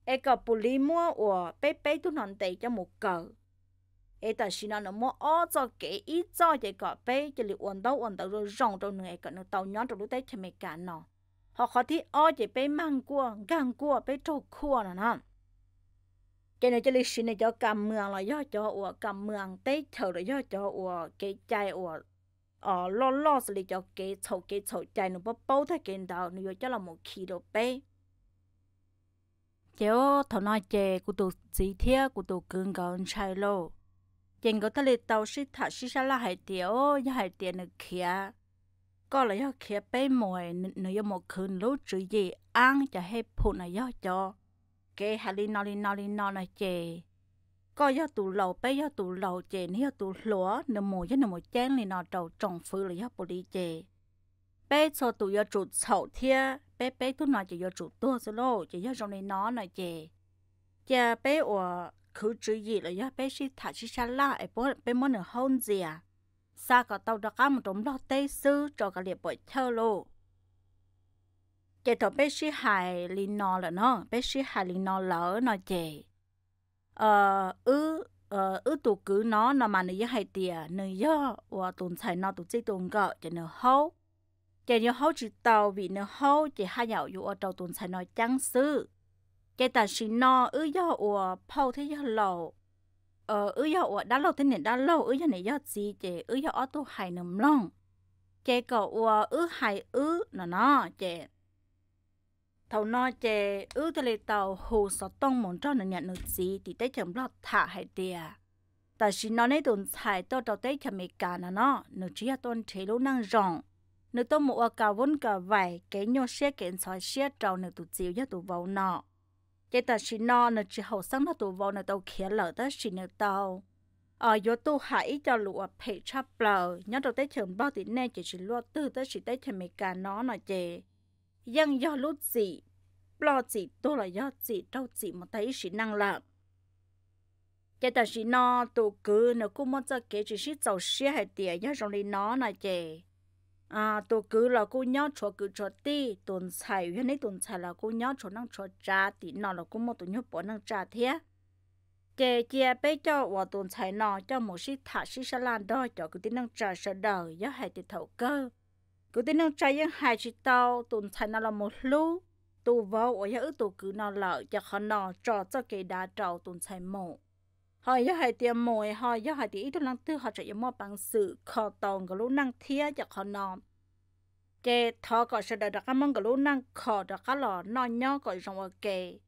S1: ai cả bù mua ở bé bé tôi nón tay cho một cờ ấy ta xin nó mua ở cho kế ít cho để có bé chỉ là uốn đầu uốn đầu rồi rong trong người cái nó tàu nhón trong lúc đấy thì mày cả nó họ khó thì ở chỉ bé mang cua gang cua bé trâu cua nè nè cái này chỉ là xin này cho cầm mường là do cho ủa cầm mường tết thầu là do cho ủa cái chai ủa ờ lo lo xử lý cho cái chậu cái chậu chai nó bắp bắp thay cái đầu nó cho là một khi đồ bé chéo thằng nói chè của tụ sĩ thiê của tụ cương gạo chai lô chèn có ta lê tàu sĩ thả sĩ sa la hải tiếu ya hải tiếu nữa kia có là ya kia bé mồi nữa ya một khứ lú chữ gì ăn cho hay phụ nữa ya cho kê hà li nó li nó li nó này chê, có ya tù lầu bé ya tù lầu chê, nữa ya tụ lúa nữa mồi ya nữa một chén li nó trầu trồng phư là ya bồ đi chê, bé cho tù ya trụ sầu thia bé bé tụ nó chỉ ya trụ tua lô chỉ ya trong này nó này chê, chè bé ủa cứ chữ gì là do bé sĩ thả chỉ xa la ai bố bé món ở hôn gì à xa có tàu đó cá một đống lo tê sư cho cả liệp bội thơ lô chị thọ bé sĩ hài lì nò là nó bé sĩ hài lì nò lỡ nó chị ờ ư ờ ư tụ cứ nó nó mà nữ hay tìa nữ do và tụn xài nó tụ chỉ tụn gỡ cho nữ hâu chị nữ hâu chỉ tàu vì nữ hâu chị hai nhậu dụ ở tàu tụn xài nó trắng sư cái ta sự no ư do ủa phâu thế do lẩu ờ ứ do ủa đã lâu thế này đã lâu ứ do này do gì chị ứ do ở tu hải nằm long chị cậu ủa ư hải ư nó nó chị thầu nó chị ư thế này tàu hồ sọ tông muốn cho nó nhận được gì thì tới chấm lọt thả hải tiề ta sự nó này tồn tại tôi đầu tới chấm mấy cả nó nó nó chỉ là tôn chế lũ năng rộng nếu tôi mua cả vốn cả vải cái nhau xe kiện sỏi xe trâu nếu tụt chiều cho tụt vào nọ cái ta chỉ nó nó chỉ hậu sáng nó tụ vào nó tàu khía lở ta chỉ nó tàu ở yếu tu hãy cho lụa phê chắp lờ nhớ đầu tới trường bao tiền nè chỉ chỉ lụa tư ta chỉ tới trường mấy cả nó là chè nhưng do lút gì lo gì tôi là do gì đâu gì mà thấy chỉ năng lợp cái ta chỉ nó tụ cứ nó cũng muốn cho cái chỉ chỉ giàu xe hay tiền nhớ trong đi nó là chè à tổ cứ là cô nhớ cho cứ cho ti tuần xài huyên ấy tuần xài là cô nhớ cho năng cho cha thì nó là cô một tuần nhớ bỏ năng cha thế chè chè bây giờ và tuần xài nọ cho một sĩ thả sĩ sa lan đó cho cứ tính năng trà sợ đời do hai thì thầu cơ cứ tính năng trà những hai chị tàu tuần xài nó là một lú tu vô ở nhớ ước tổ cứ nó lợi cho khó nọ cho cho kỳ đá trầu tuần xài một họ giờ hay tiền mồi họ giờ hay tiền ít đồ lăng tư họ chạy mua bằng sự khó tòng cái lũ năng thía cho khó nòm kê thọ có sự đời đặc mong cái lũ năng khó đặc cái lò nọ nhỏ có trong ở kê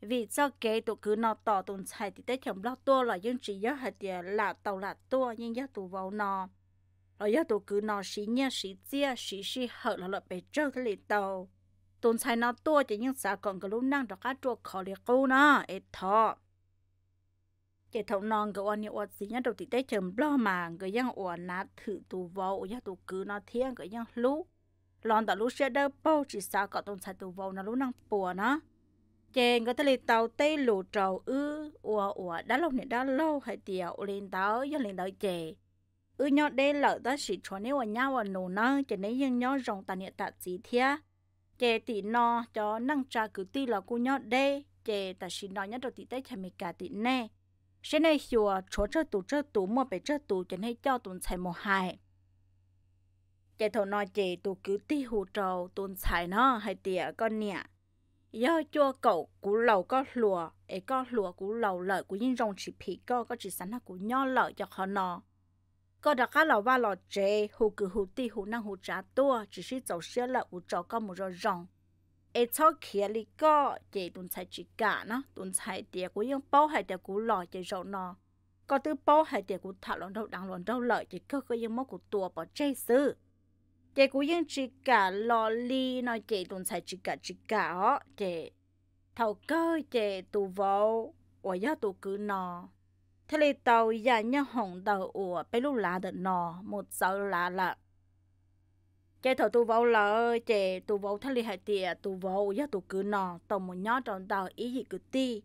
S1: vì cho kê tụ cứ nọ tỏ tụ chạy thì tết chồng lót tua là dân chỉ giờ hay tiền là tàu là tua nhưng giờ tụ vào nọ rồi giờ tụ cứ nọ xí nhá xí chia xí xí hở là lợi bể trâu cái liền tàu tụ chạy nọ tua thì nhưng xã còn cái lũ năng đặc cái trộn khó liền câu nọ ít thọ cái thầu non cái oan nhiều gì nhá đầu thì tết chấm lo mà cái giang oan nát thử tu vô giang tu cứ nó thiên cái giang lú lon tàu lú xe đỡ bao chỉ sao có tông sai tu vô nó lú năng bùa nó chèn cái tali tàu tê lù trầu ư ủa ủa đã lâu này đã lâu hay tiều lên tàu giang lên tàu chè ư nhau đây lỡ ta chỉ cho nếu ở nhau ở nô nó cho nên giang nhau rong ta nhiệt ta gì thế chè tỉ no cho năng trà cứ ti là cô nhau đây chè ta chỉ nói nhá đầu tí tết chè mì cả tỉ nè sẽ này hiểu chỗ chơi tủ chơi tủ mà phải chơi tủ cho nên cho tuần xài một hai chạy thầu nói chị tụ cứ ti hù trầu tuần xài nó hay tiệt con nè do cho cậu cú lầu có lùa ấy có lùa cú lầu lợi của những rồng chỉ phì co có chỉ sẵn là cú nho lợi cho họ nó có đặc cá lầu ba lò chê hù cứ hù ti hù năng hù trả tua chỉ sĩ dầu xe lợi của trò có một rồi rồng ai cho kia li có chị tuần sai chỉ cả nó tuần sai tiệc của những bao hay tiệc của lò chị rộng nó có từ bao hay tiệc của thảo luận đâu đang luận đâu lợi chị cơ có những món của tua bỏ chơi sư chị của những chỉ cả lò li nó chị tuần sai chỉ cả chỉ cả ó chị thầu cơ chị tù vô ở giá tù cứ nó thế là giờ nhà hồng đầu ủa bây lúc lá được nó một giờ lá là chế thầu tu vỗ lỡ chế tu vỗ thắt li hại tiệt tu vỗ do tu cứ nọ tổng một nhóm trong tàu ý gì cứ ti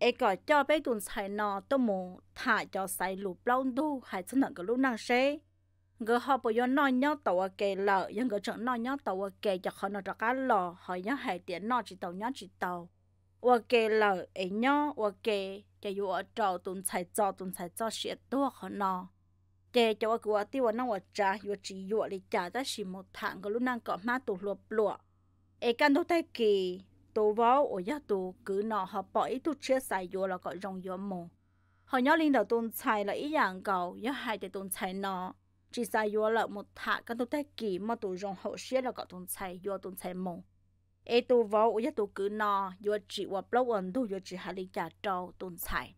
S1: ai gọi cho bé tuần xài nọ tôi một thả cho xài lụp lâu tu hại chân nặng cái lúc năng xe người họ bây giờ nói nhó tàu à kề lợ nhưng người trận nói nhó tàu à kề cho họ nọ cho cá lò họ nhó hại tiệt nọ chỉ tàu nhó chỉ tàu và kề lợ ấy nhó và kề cái vụ ở chỗ tuần xài cho tuần xài cho sẽ tua họ nọ chế cho của tiêu nó ở trả yo chỉ yo li trả ta chỉ một thằng cái lúc năng có má tụ lụa lụa e căn đâu thấy kỳ tụ vào ở nhà tụ cứ nọ họ bỏ ít tụ chia xài yo là gọi rong yo mồ họ nhớ linh đầu tôn xài là ý dạng cầu nhớ hai cái tôn xài nọ chỉ xài yo là một thằng căn đâu thấy kỳ mà tụ rong hậu xia là gọi tôn xài yo tôn xài mồ e tụ vào ở nhà tụ cứ nọ yo chỉ ở lâu ẩn tụ yo chỉ hai li trả trâu tôn xài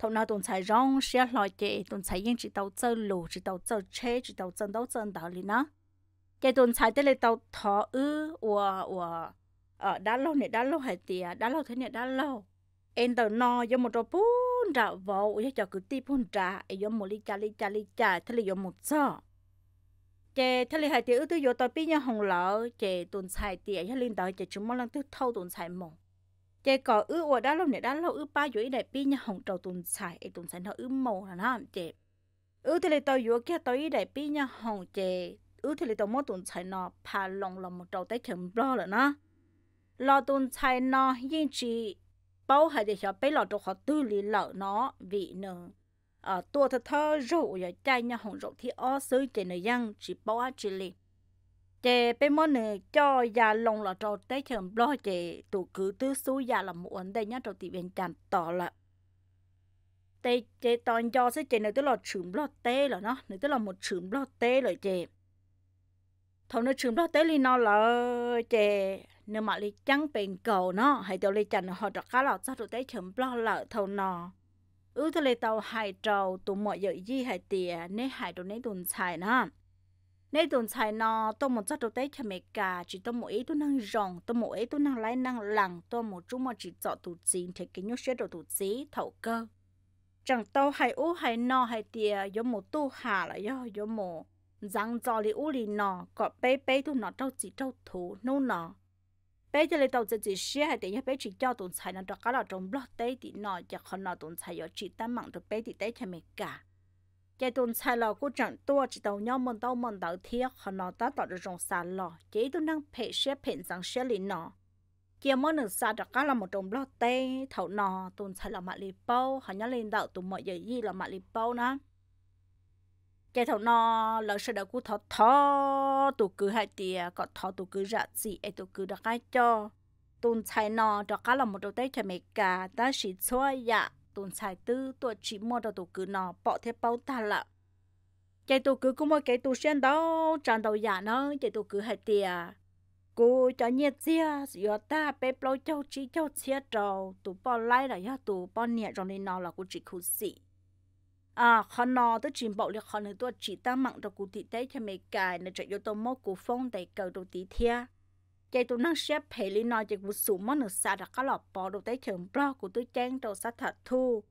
S1: thầu nào tồn xài rong xe lò chè tồn xài yên chỉ tàu tơ lù chỉ tàu tơ chế chỉ tàu tơ tàu tơ đó lý nó chè tồn xài tới là tàu thọ ư ủa ủa ở ờ, đã lâu nè đã lâu hay tiề đã lâu thế nè đã lâu em tàu no do một trò bún trả vô, do cho cứ ti bún trả do một ly trà ly trà ly trà thế là do một giò chè thế là hai tiề ư tôi vô tàu pin nhà hồng lợ chè tồn xài tiề cho linh tàu chè chúng mong lần thứ thâu tồn xài mỏng chế có ư ở đó lâu này đó lâu ư ba dưới đại pi nhà hồng trầu tùng xài ấy tùng xài nó ư màu là nó chế ư thì lấy tàu dưới kia tàu dưới đại pi nhà hồng chế ư thì lấy tàu mót tùng xài nó pa lòng lòng một trầu tay chấm lo là nó lo tùng xài nó yên chi bao hai để cho bé lo cho họ tư lý lợ nó vị nữa à tua thơ thơ rượu giờ chai nhà hồng rượu thì ó sới chế nơi giang chỉ bao á chỉ liền chị bên món này cho già lòng là trâu tế trường lo chị tụ cứ tứ số già là một vấn đề nhá trò tỷ bên chăn tỏ là tê chế toàn do sẽ chế này tức là chửm lo tê là nó này tức là một chửm lo tê rồi chế thằng nó chửm lo tê li nó là chế nếu mà li trắng bền cầu nó hay tao li chăn họ trọ cá lọ sao tụi tế chửm lo lợ thâu nó ứ thế li tàu hai trâu tụ mọi giờ gì hay tiền nên hai trâu nên tụi xài nó nên tồn tại nó tôi một chút đầu tế cho mẹ cả chỉ tôi một ý tôi năng rồng tôi một ý tôi năng lấy năng lằng tôi một chút mà chỉ chọn tụt gì thì cái nhốt sẽ đồ tụt gì thầu cơ chẳng tôi hay u hay no hay tia yo một tu hạ là do yo một răng cho li u li nọ có bé bé tôi nọ trâu chỉ trâu thủ nô nọ bé cho li tàu chỉ chỉ xe hay tiền bé chỉ cho tồn tại nó cho cả là trong blog tế thì nọ giờ còn nọ tồn tại yo chỉ tam mạng được bé thì tế cho mẹ cả cái tuần sai lò của trận tua chỉ đầu nhau mòn tàu mòn đầu thiệt họ nói ta tỏ được trong sai lò chỉ tôi đang phê xe phê rằng xe lì nó kia mỗi nửa xa đặc cá là một trong lót tê thầu nọ, tuần sai là mạ lì bao họ nhớ lên đạo tụi mọi giờ gì là mạ lì bao nữa cái thầu nọ lỡ sẽ đã cú thọ thọ tụ cứ hai tìa có thọ tụ cứ rạ gì ấy tụ cứ được cá cho tuần sai nọ đặc cá là một trong tết cho mẹ cả ta chỉ xóa ya tuần sai tư tuần chỉ mua đồ tụ cứ nó bỏ thế bao ta lạ chạy tụ cứ cũng mua cái tụ sen đó chẳng đầu giả nó chạy tụ cứ hay tiề cô cho nhiệt chia giờ ta bé bao châu chỉ châu chia trâu, tụ bỏ lại là do tụ bỏ nhẹ trong nên nó là cô chỉ khu sĩ à khó nó tôi chỉ bỏ là khó nữa tôi chỉ ta mặn cho cô thị tế cho mấy cái nên chạy vô tôi mua cụ phong để cầu đồ tí thia chạy tụ năng xếp phải lý nói chạy vụ sủ mất nửa xa đã có lọt bỏ đồ tới trường bro của tôi trang đầu sát thật thu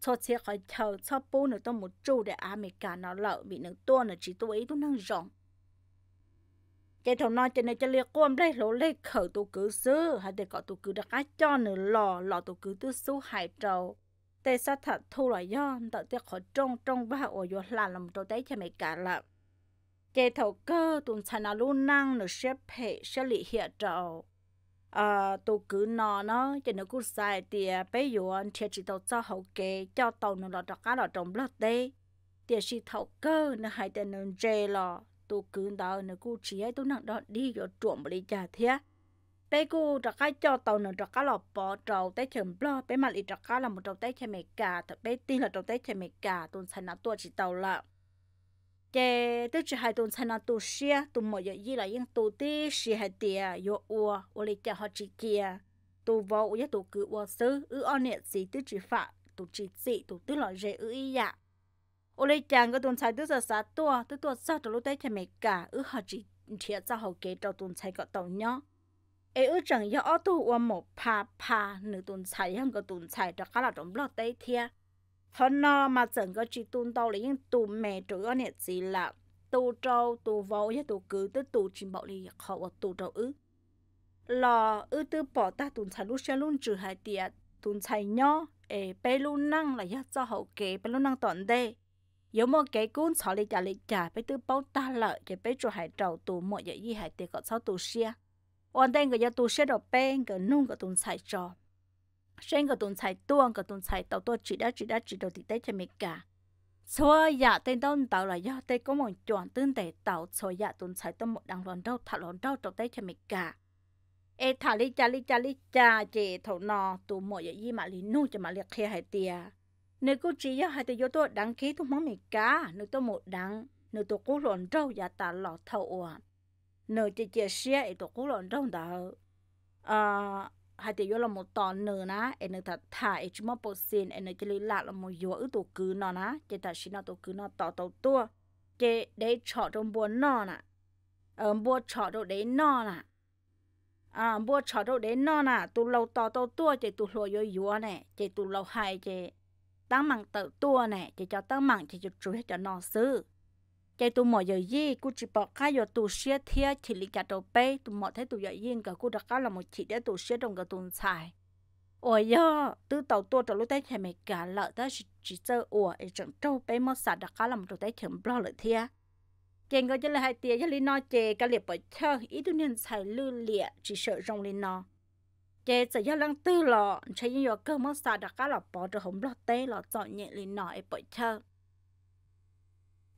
S1: cho chia khỏi chờ cho bố nửa tôi một chú để à mẹ cả nó lợ bị nửa tua nửa chỉ tôi ý tôi năng rộng chạy thầu nói chạy này chạy liệt quan đây lỗ lê khởi tôi cứ xứ hay để gọi tôi cứ đặt cá cho nửa lò lò tôi cứ tư xú hại trâu. tê sát thật thu là do tao tiếc khỏi trong trong ba ổ vô là làm trâu tới cho mẹ cả lợn chế thầu cơ tuần sản nó luôn năng nó xếp hệ sẽ lì hiện trầu à tụ cứ nó nó cho nó cứ xài thì bây giờ anh chế chỉ tàu cho hậu kê cho tàu nó là đặc cá là trồng lót đê thì chỉ thầu cơ nó hay tên nó chế là tụ cứ đó nó cứ chỉ ấy tụ nặng đó đi rồi trộm bali trả thế bây giờ đặc cá cho tàu nó đặc cá là bỏ trâu, tới chừng lo bây mà lì đặc cá là một trầu tới chơi mẹ cả thật bây tin là trầu tới chơi mẹ cả tuần sản nó tua chỉ tàu là cái tôi chỉ hai tuần sau nó tôi xia tôi mỗi giờ gì là những tôi tí xia hai tiề yo ua ua lấy cho họ chỉ kia tôi vào e ua tôi cứ ua xứ ư ăn nè gì tôi chỉ phạt tôi chỉ gì tôi tức là dễ ư ý ạ ua lấy chàng cái tuần sau tôi giờ sát tua tôi tua sao tôi lúc đấy thì mệt cả ư họ chỉ thiệt cho họ kế cho tuần sau có tàu nhó ấy ư chẳng giờ ở tôi ua một pa pa nửa tuần sau hàng cái tuần sau đó cả là trong lọt đấy thiệt thọ nó mà chẳng có chỉ tuôn đâu là những tù mẹ chủ yếu nè là tù trâu tù vô với tù cứ tới tù chim bảo lì họ ở tù trâu ứ là ứ tư bỏ ta tuần chả lúc xe luôn trừ hai tiệt tuần chả nhỏ ê bé luôn năng là giá cho hậu kế bé luôn năng toàn đê yếu một cái cuốn xỏ lịch trả lịch trả bé từ bảo ta lợi để bé chủ hai trâu tù mọi dạy gì hai tiệt có sáu tù xe ổn định người giá tù xe đồ bé người nung cái tuần chả trò sen cái tuần xài tuôn cái tuần xài tàu tôi chỉ đã chỉ đã chỉ đầu thì tới cho mình cả xóa dạ tên đông tàu là do tên có một chọn tương tệ tàu soi dạ tuần xài tôi một đằng lòn đâu thả lòn đâu tàu tới cho mình cả ê thả li cha li cha li cha chị thầu nò tụ một giờ gì mà li nu cho mà liệt khi hai tia nếu cô chỉ do hai tia do tôi đăng ký tôi mong mình cả nếu tôi một đăng nếu tôi cố lòn đâu dạ ta lọ thầu nếu chị chia sẻ tôi cố lòn đâu đó à hai tỷ vô là một tòn nửa ná em nửa thật thả em chỉ mong bổ xin em nửa chỉ lý là một vô ứ tổ cứ nó ná chỉ thật xin nó tổ cứ nó tỏ tàu tua chỉ để chọn trong buồn nó nè ở buồn chọn đâu để nó nè à buồn chọn đâu để nó nè tụ lâu tỏ tàu tua chỉ tụ lô vô vô này, chỉ tụ lâu hai chỉ tăng mạng tàu tua này, chỉ cho tăng mạng chỉ cho chú hết cho nó xứ chạy tụ mỏ giờ gì cô chỉ bỏ khai giờ tụ xe thia chỉ lý cả đầu bê tụ mỏ thấy tụ giờ yên cả cô đã cá là một chỉ để tụ xe trong cả tuần xài ôi yo từ tàu tua trở lúc tới thì mày cả lỡ ta chỉ chỉ chơi ủa ở trong trâu bê mất sạt đã cá là một tới đấy bao lo lợi thia chèn cái chân là hai tia cho lý nói chè cả liệp bởi chơi ít tụ nhân xài lư lịa chỉ sợ rong lý nó chè sợ do lăng tư lọ chơi giờ cơ mất sạt đã cá là bỏ trở hổng lo tê lọ chọn nhẹ lý nó ở bỏ chơi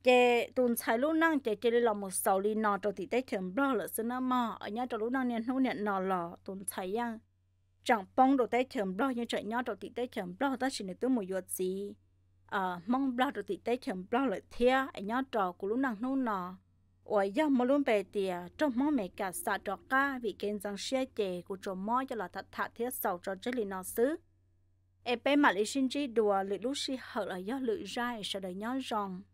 S1: chế tuần sai lúc năng chế chế là một sáu li nọ cho thì tết thưởng bao là xin mà ở nhà cho lúc năng nhận hôn nhận nọ là tuần sai yang chẳng bông đồ tết thưởng bao như chạy nhau cho thì tết thưởng bao ta chỉ được tôi một yuột gì à mong bao cho thì tết thưởng bao là thia ở nhà trò của lúc năng nôn nọ ở nhà mà luôn về tiề trong mong mẹ cả xã trò ca vì kênh rằng xe chế của chỗ mò cho là thật thật thiết sáu cho chế li nọ xứ em bé mà lịch sinh chỉ đùa lự lúc si hở là do lự ra sợ đời nhau ròng